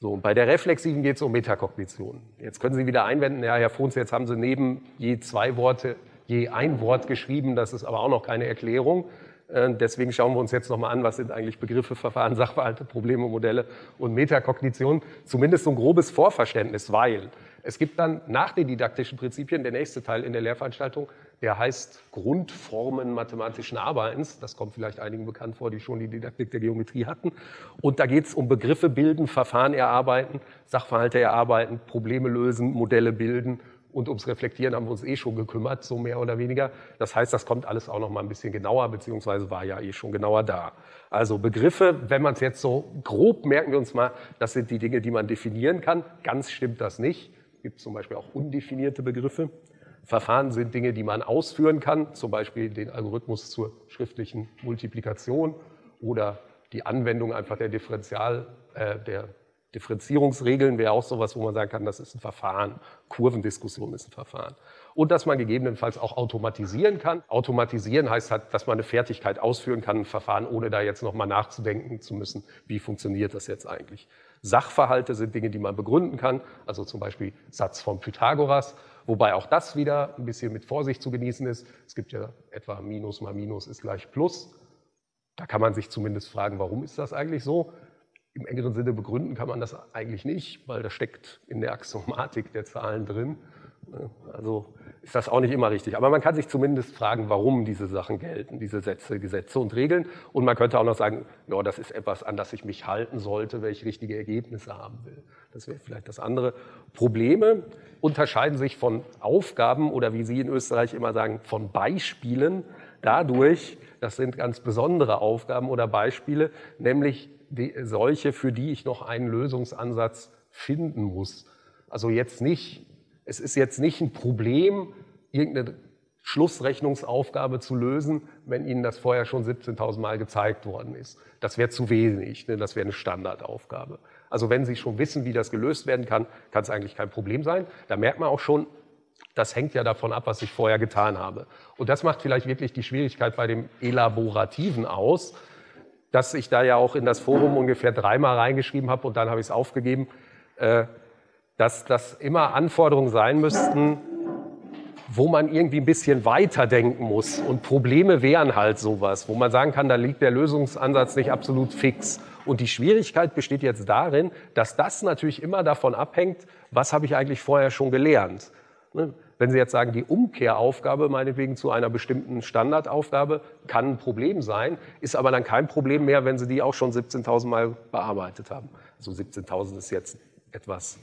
Speaker 1: So, und bei der reflexiven geht es um Metakognition. Jetzt können Sie wieder einwenden, ja, Herr Funz, jetzt haben Sie neben je zwei Worte je ein Wort geschrieben, das ist aber auch noch keine Erklärung. Äh, deswegen schauen wir uns jetzt nochmal an, was sind eigentlich Begriffe, Verfahren, Sachverhalte, Probleme, Modelle und Metakognition. Zumindest so ein grobes Vorverständnis, weil es gibt dann nach den didaktischen Prinzipien der nächste Teil in der Lehrveranstaltung, der heißt Grundformen mathematischen Arbeitens. Das kommt vielleicht einigen bekannt vor, die schon die Didaktik der Geometrie hatten. Und da geht es um Begriffe bilden, Verfahren erarbeiten, Sachverhalte erarbeiten, Probleme lösen, Modelle bilden und ums Reflektieren haben wir uns eh schon gekümmert, so mehr oder weniger. Das heißt, das kommt alles auch noch mal ein bisschen genauer, beziehungsweise war ja eh schon genauer da. Also Begriffe, wenn man es jetzt so grob merken wir uns mal, das sind die Dinge, die man definieren kann. Ganz stimmt das nicht. Es gibt zum Beispiel auch undefinierte Begriffe. Verfahren sind Dinge, die man ausführen kann, zum Beispiel den Algorithmus zur schriftlichen Multiplikation oder die Anwendung einfach der Differential, äh, der Differenzierungsregeln wäre auch sowas, wo man sagen kann, das ist ein Verfahren. Kurvendiskussion ist ein Verfahren. Und dass man gegebenenfalls auch automatisieren kann. Automatisieren heißt halt, dass man eine Fertigkeit ausführen kann, ein Verfahren, ohne da jetzt nochmal nachzudenken zu müssen, wie funktioniert das jetzt eigentlich. Sachverhalte sind Dinge, die man begründen kann, also zum Beispiel Satz von Pythagoras, wobei auch das wieder ein bisschen mit Vorsicht zu genießen ist. Es gibt ja etwa Minus mal Minus ist gleich Plus. Da kann man sich zumindest fragen, warum ist das eigentlich so? Im engeren Sinne begründen kann man das eigentlich nicht, weil das steckt in der Axiomatik der Zahlen drin. Also ist das auch nicht immer richtig. Aber man kann sich zumindest fragen, warum diese Sachen gelten, diese Sätze, Gesetze und Regeln. Und man könnte auch noch sagen, ja, das ist etwas, an das ich mich halten sollte, wenn ich richtige Ergebnisse haben will. Das wäre vielleicht das andere. Probleme unterscheiden sich von Aufgaben oder wie Sie in Österreich immer sagen, von Beispielen dadurch, das sind ganz besondere Aufgaben oder Beispiele, nämlich die, solche, für die ich noch einen Lösungsansatz finden muss. Also jetzt nicht, es ist jetzt nicht ein Problem, irgendeine Schlussrechnungsaufgabe zu lösen, wenn Ihnen das vorher schon 17.000 Mal gezeigt worden ist. Das wäre zu wenig, ne? das wäre eine Standardaufgabe. Also wenn Sie schon wissen, wie das gelöst werden kann, kann es eigentlich kein Problem sein. Da merkt man auch schon, das hängt ja davon ab, was ich vorher getan habe. Und das macht vielleicht wirklich die Schwierigkeit bei dem Elaborativen aus, dass ich da ja auch in das Forum ungefähr dreimal reingeschrieben habe und dann habe ich es aufgegeben, äh, dass das immer Anforderungen sein müssten, wo man irgendwie ein bisschen weiterdenken muss. Und Probleme wären halt sowas, wo man sagen kann, da liegt der Lösungsansatz nicht absolut fix. Und die Schwierigkeit besteht jetzt darin, dass das natürlich immer davon abhängt, was habe ich eigentlich vorher schon gelernt. Ne? Wenn Sie jetzt sagen, die Umkehraufgabe meinetwegen zu einer bestimmten Standardaufgabe kann ein Problem sein, ist aber dann kein Problem mehr, wenn Sie die auch schon 17.000 Mal bearbeitet haben. Also 17.000 ist jetzt etwas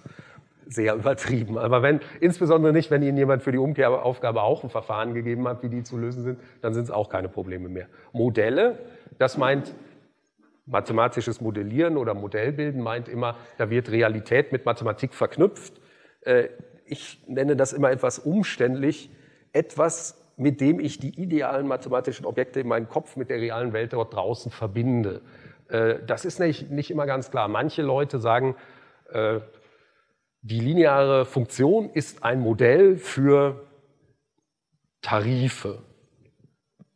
Speaker 1: sehr übertrieben. Aber wenn, insbesondere nicht, wenn Ihnen jemand für die Umkehraufgabe auch ein Verfahren gegeben hat, wie die zu lösen sind, dann sind es auch keine Probleme mehr. Modelle, das meint mathematisches Modellieren oder Modellbilden, meint immer, da wird Realität mit Mathematik verknüpft. Äh, ich nenne das immer etwas umständlich, etwas, mit dem ich die idealen mathematischen Objekte in meinem Kopf mit der realen Welt dort draußen verbinde. Äh, das ist nämlich nicht immer ganz klar. Manche Leute sagen, äh, die lineare Funktion ist ein Modell für Tarife.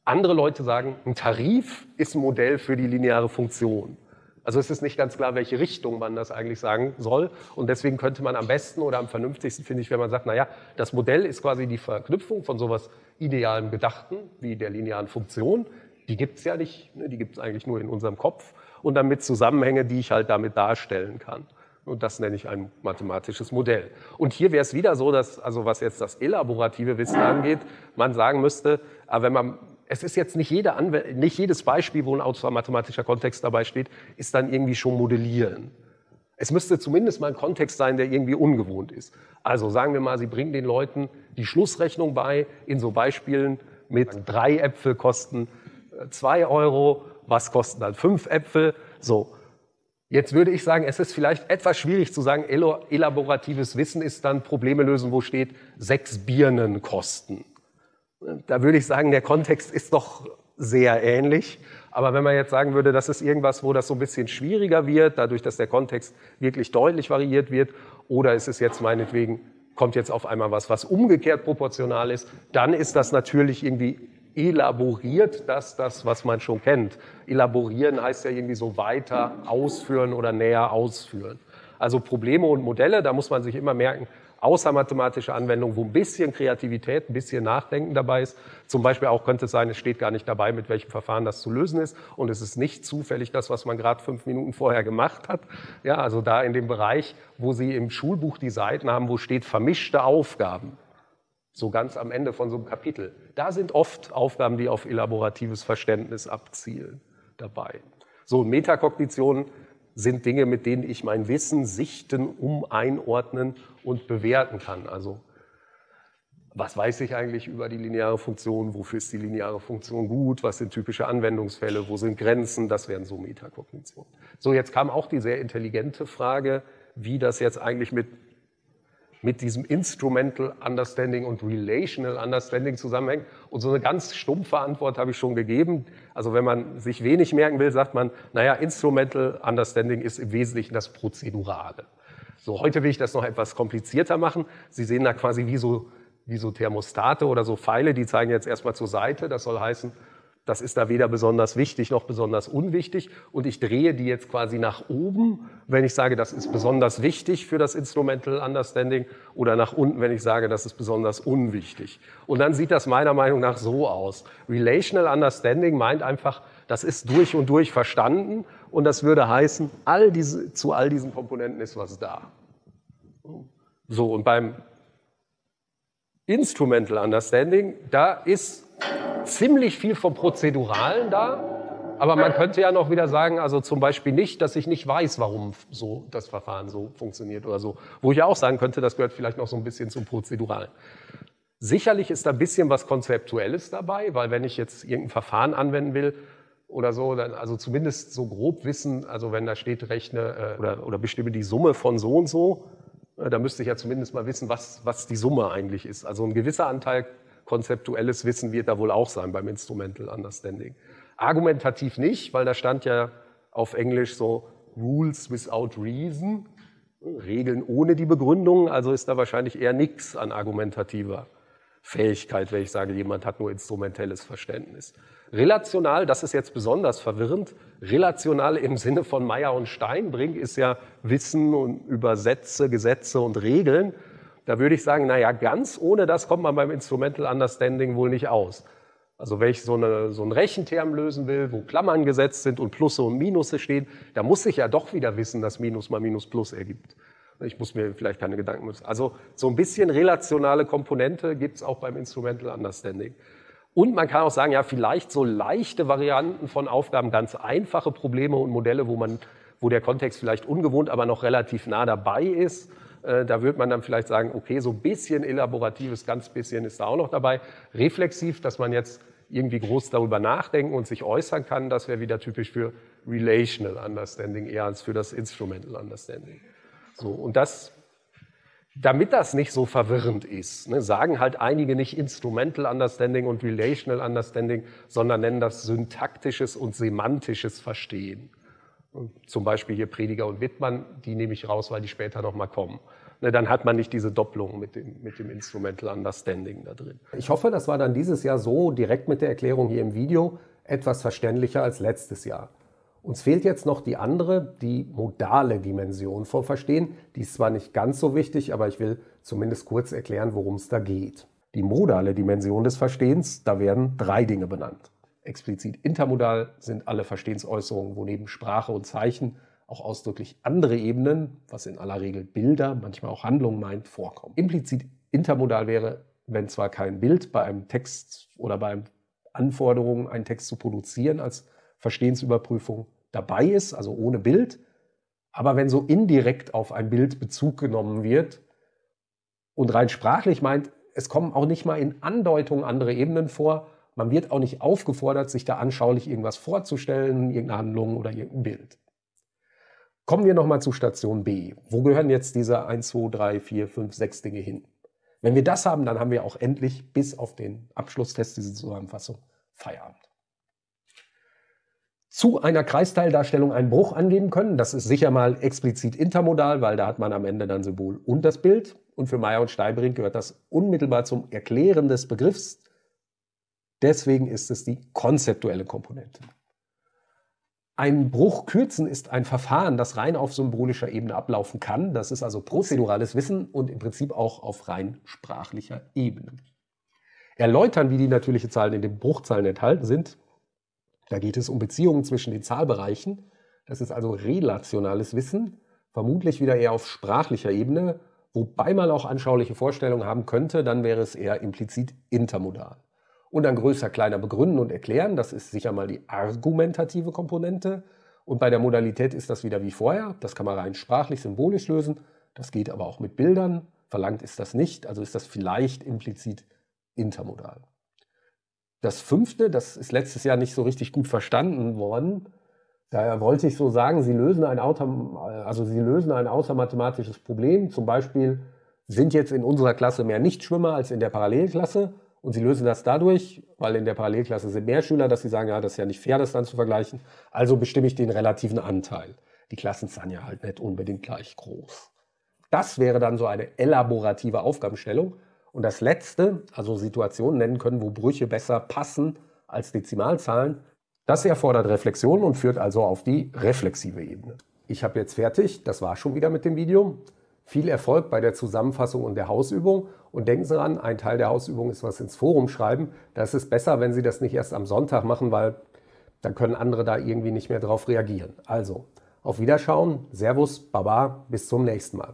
Speaker 1: Andere Leute sagen, ein Tarif ist ein Modell für die lineare Funktion. Also es ist nicht ganz klar, welche Richtung man das eigentlich sagen soll. Und deswegen könnte man am besten oder am vernünftigsten, finde ich, wenn man sagt, naja, das Modell ist quasi die Verknüpfung von sowas idealem Gedachten wie der linearen Funktion. Die gibt es ja nicht, ne? die gibt es eigentlich nur in unserem Kopf. Und dann mit Zusammenhänge, die ich halt damit darstellen kann. Und das nenne ich ein mathematisches Modell. Und hier wäre es wieder so, dass, also was jetzt das elaborative Wissen angeht, man sagen müsste, aber ah, wenn man es ist jetzt nicht, jede Anwend nicht jedes Beispiel, wo ein automathematischer Kontext dabei steht, ist dann irgendwie schon modellieren. Es müsste zumindest mal ein Kontext sein, der irgendwie ungewohnt ist. Also sagen wir mal, Sie bringen den Leuten die Schlussrechnung bei in so Beispielen mit drei Äpfel kosten äh, zwei Euro, was kosten dann fünf Äpfel? So. Jetzt würde ich sagen, es ist vielleicht etwas schwierig zu sagen, elaboratives Wissen ist dann Probleme lösen, wo steht sechs Birnen kosten. Da würde ich sagen, der Kontext ist doch sehr ähnlich. Aber wenn man jetzt sagen würde, das ist irgendwas, wo das so ein bisschen schwieriger wird, dadurch, dass der Kontext wirklich deutlich variiert wird, oder ist es jetzt meinetwegen, kommt jetzt auf einmal was, was umgekehrt proportional ist, dann ist das natürlich irgendwie elaboriert das, das, was man schon kennt. Elaborieren heißt ja irgendwie so weiter ausführen oder näher ausführen. Also Probleme und Modelle, da muss man sich immer merken, außermathematische Anwendung, wo ein bisschen Kreativität, ein bisschen Nachdenken dabei ist. Zum Beispiel auch könnte es sein, es steht gar nicht dabei, mit welchem Verfahren das zu lösen ist. Und es ist nicht zufällig das, was man gerade fünf Minuten vorher gemacht hat. Ja, also da in dem Bereich, wo Sie im Schulbuch die Seiten haben, wo steht vermischte Aufgaben. So ganz am Ende von so einem Kapitel. Da sind oft Aufgaben, die auf elaboratives Verständnis abzielen, dabei. So, Metakognition sind Dinge, mit denen ich mein Wissen sichten, um einordnen und bewerten kann. Also was weiß ich eigentlich über die lineare Funktion, wofür ist die lineare Funktion gut, was sind typische Anwendungsfälle, wo sind Grenzen, das wären so Metakognitionen. So, jetzt kam auch die sehr intelligente Frage, wie das jetzt eigentlich mit, mit diesem Instrumental Understanding und Relational Understanding zusammenhängt. Und so eine ganz stumpfe Antwort habe ich schon gegeben. Also wenn man sich wenig merken will, sagt man, naja, Instrumental Understanding ist im Wesentlichen das Prozedurale. So, heute will ich das noch etwas komplizierter machen. Sie sehen da quasi wie so, wie so Thermostate oder so Pfeile, die zeigen jetzt erstmal zur Seite. Das soll heißen, das ist da weder besonders wichtig noch besonders unwichtig. Und ich drehe die jetzt quasi nach oben, wenn ich sage, das ist besonders wichtig für das Instrumental Understanding, oder nach unten, wenn ich sage, das ist besonders unwichtig. Und dann sieht das meiner Meinung nach so aus. Relational Understanding meint einfach, das ist durch und durch verstanden. Und das würde heißen, all diese, zu all diesen Komponenten ist was da. So, und beim Instrumental Understanding, da ist ziemlich viel vom Prozeduralen da. Aber man könnte ja noch wieder sagen, also zum Beispiel nicht, dass ich nicht weiß, warum so das Verfahren so funktioniert oder so. Wo ich ja auch sagen könnte, das gehört vielleicht noch so ein bisschen zum Prozeduralen. Sicherlich ist da ein bisschen was Konzeptuelles dabei, weil wenn ich jetzt irgendein Verfahren anwenden will oder so, dann also zumindest so grob wissen, also wenn da steht, rechne äh, oder, oder bestimme die Summe von so und so, äh, da müsste ich ja zumindest mal wissen, was, was die Summe eigentlich ist. Also ein gewisser Anteil konzeptuelles Wissen wird da wohl auch sein beim Instrumental Understanding. Argumentativ nicht, weil da stand ja auf Englisch so Rules without Reason, Regeln ohne die Begründung, also ist da wahrscheinlich eher nichts an argumentativer Fähigkeit, wenn ich sage, jemand hat nur instrumentelles Verständnis. Relational, das ist jetzt besonders verwirrend, relational im Sinne von Meyer und Steinbrink ist ja Wissen und über Sätze, Gesetze und Regeln. Da würde ich sagen, naja, ganz ohne das kommt man beim Instrumental Understanding wohl nicht aus. Also wenn ich so, eine, so einen Rechenterm lösen will, wo Klammern gesetzt sind und Plusse und Minusse stehen, da muss ich ja doch wieder wissen, dass Minus mal Minus Plus ergibt. Ich muss mir vielleicht keine Gedanken machen. Also so ein bisschen relationale Komponente gibt es auch beim Instrumental Understanding. Und man kann auch sagen, ja, vielleicht so leichte Varianten von Aufgaben, ganz einfache Probleme und Modelle, wo man, wo der Kontext vielleicht ungewohnt, aber noch relativ nah dabei ist. Äh, da würde man dann vielleicht sagen, okay, so ein bisschen elaboratives, ganz bisschen ist da auch noch dabei. Reflexiv, dass man jetzt irgendwie groß darüber nachdenken und sich äußern kann, das wäre wieder typisch für Relational Understanding eher als für das Instrumental Understanding. So, und das, damit das nicht so verwirrend ist, ne, sagen halt einige nicht Instrumental Understanding und Relational Understanding, sondern nennen das syntaktisches und semantisches Verstehen. zum Beispiel hier Prediger und Wittmann, die nehme ich raus, weil die später nochmal kommen. Ne, dann hat man nicht diese Doppelung mit dem, mit dem Instrumental Understanding da drin. Ich hoffe, das war dann dieses Jahr so direkt mit der Erklärung hier im Video etwas verständlicher als letztes Jahr. Uns fehlt jetzt noch die andere, die modale Dimension vom Verstehen. Die ist zwar nicht ganz so wichtig, aber ich will zumindest kurz erklären, worum es da geht. Die modale Dimension des Verstehens, da werden drei Dinge benannt. Explizit intermodal sind alle Verstehensäußerungen, wo neben Sprache und Zeichen auch ausdrücklich andere Ebenen, was in aller Regel Bilder, manchmal auch Handlungen meint, vorkommen. Implizit intermodal wäre, wenn zwar kein Bild bei einem Text oder bei Anforderungen, einen Text zu produzieren, als Verstehensüberprüfung dabei ist, also ohne Bild, aber wenn so indirekt auf ein Bild Bezug genommen wird und rein sprachlich meint, es kommen auch nicht mal in Andeutung andere Ebenen vor, man wird auch nicht aufgefordert, sich da anschaulich irgendwas vorzustellen, irgendeine Handlung oder irgendein Bild. Kommen wir nochmal zu Station B. Wo gehören jetzt diese 1, 2, 3, 4, 5, 6 Dinge hin? Wenn wir das haben, dann haben wir auch endlich bis auf den Abschlusstest diese Zusammenfassung Feierabend. Zu einer Kreisteildarstellung einen Bruch angeben können. Das ist sicher mal explizit intermodal, weil da hat man am Ende dann Symbol und das Bild. Und für Meyer und Steinbrink gehört das unmittelbar zum Erklären des Begriffs. Deswegen ist es die konzeptuelle Komponente. Ein Bruch kürzen ist ein Verfahren, das rein auf symbolischer Ebene ablaufen kann. Das ist also prozedurales Wissen und im Prinzip auch auf rein sprachlicher Ebene. Erläutern, wie die natürliche Zahlen in den Bruchzahlen enthalten sind, da geht es um Beziehungen zwischen den Zahlbereichen. Das ist also relationales Wissen, vermutlich wieder eher auf sprachlicher Ebene, wobei man auch anschauliche Vorstellungen haben könnte, dann wäre es eher implizit intermodal und dann größer, kleiner begründen und erklären. Das ist sicher mal die argumentative Komponente. Und bei der Modalität ist das wieder wie vorher. Das kann man rein sprachlich, symbolisch lösen. Das geht aber auch mit Bildern. Verlangt ist das nicht. Also ist das vielleicht implizit intermodal. Das fünfte, das ist letztes Jahr nicht so richtig gut verstanden worden. Daher wollte ich so sagen, Sie lösen ein, also Sie lösen ein außermathematisches Problem. Zum Beispiel sind jetzt in unserer Klasse mehr Nichtschwimmer als in der Parallelklasse. Und sie lösen das dadurch, weil in der Parallelklasse sind mehr Schüler, dass sie sagen, ja, das ist ja nicht fair, das dann zu vergleichen. Also bestimme ich den relativen Anteil. Die Klassen sind ja halt nicht unbedingt gleich groß. Das wäre dann so eine elaborative Aufgabenstellung. Und das Letzte, also Situationen nennen können, wo Brüche besser passen als Dezimalzahlen, das erfordert Reflexion und führt also auf die reflexive Ebene. Ich habe jetzt fertig, das war schon wieder mit dem Video. Viel Erfolg bei der Zusammenfassung und der Hausübung und denken Sie daran, ein Teil der Hausübung ist was ins Forum schreiben. Das ist besser, wenn Sie das nicht erst am Sonntag machen, weil dann können andere da irgendwie nicht mehr drauf reagieren. Also, auf Wiederschauen, Servus, Baba, bis zum nächsten Mal.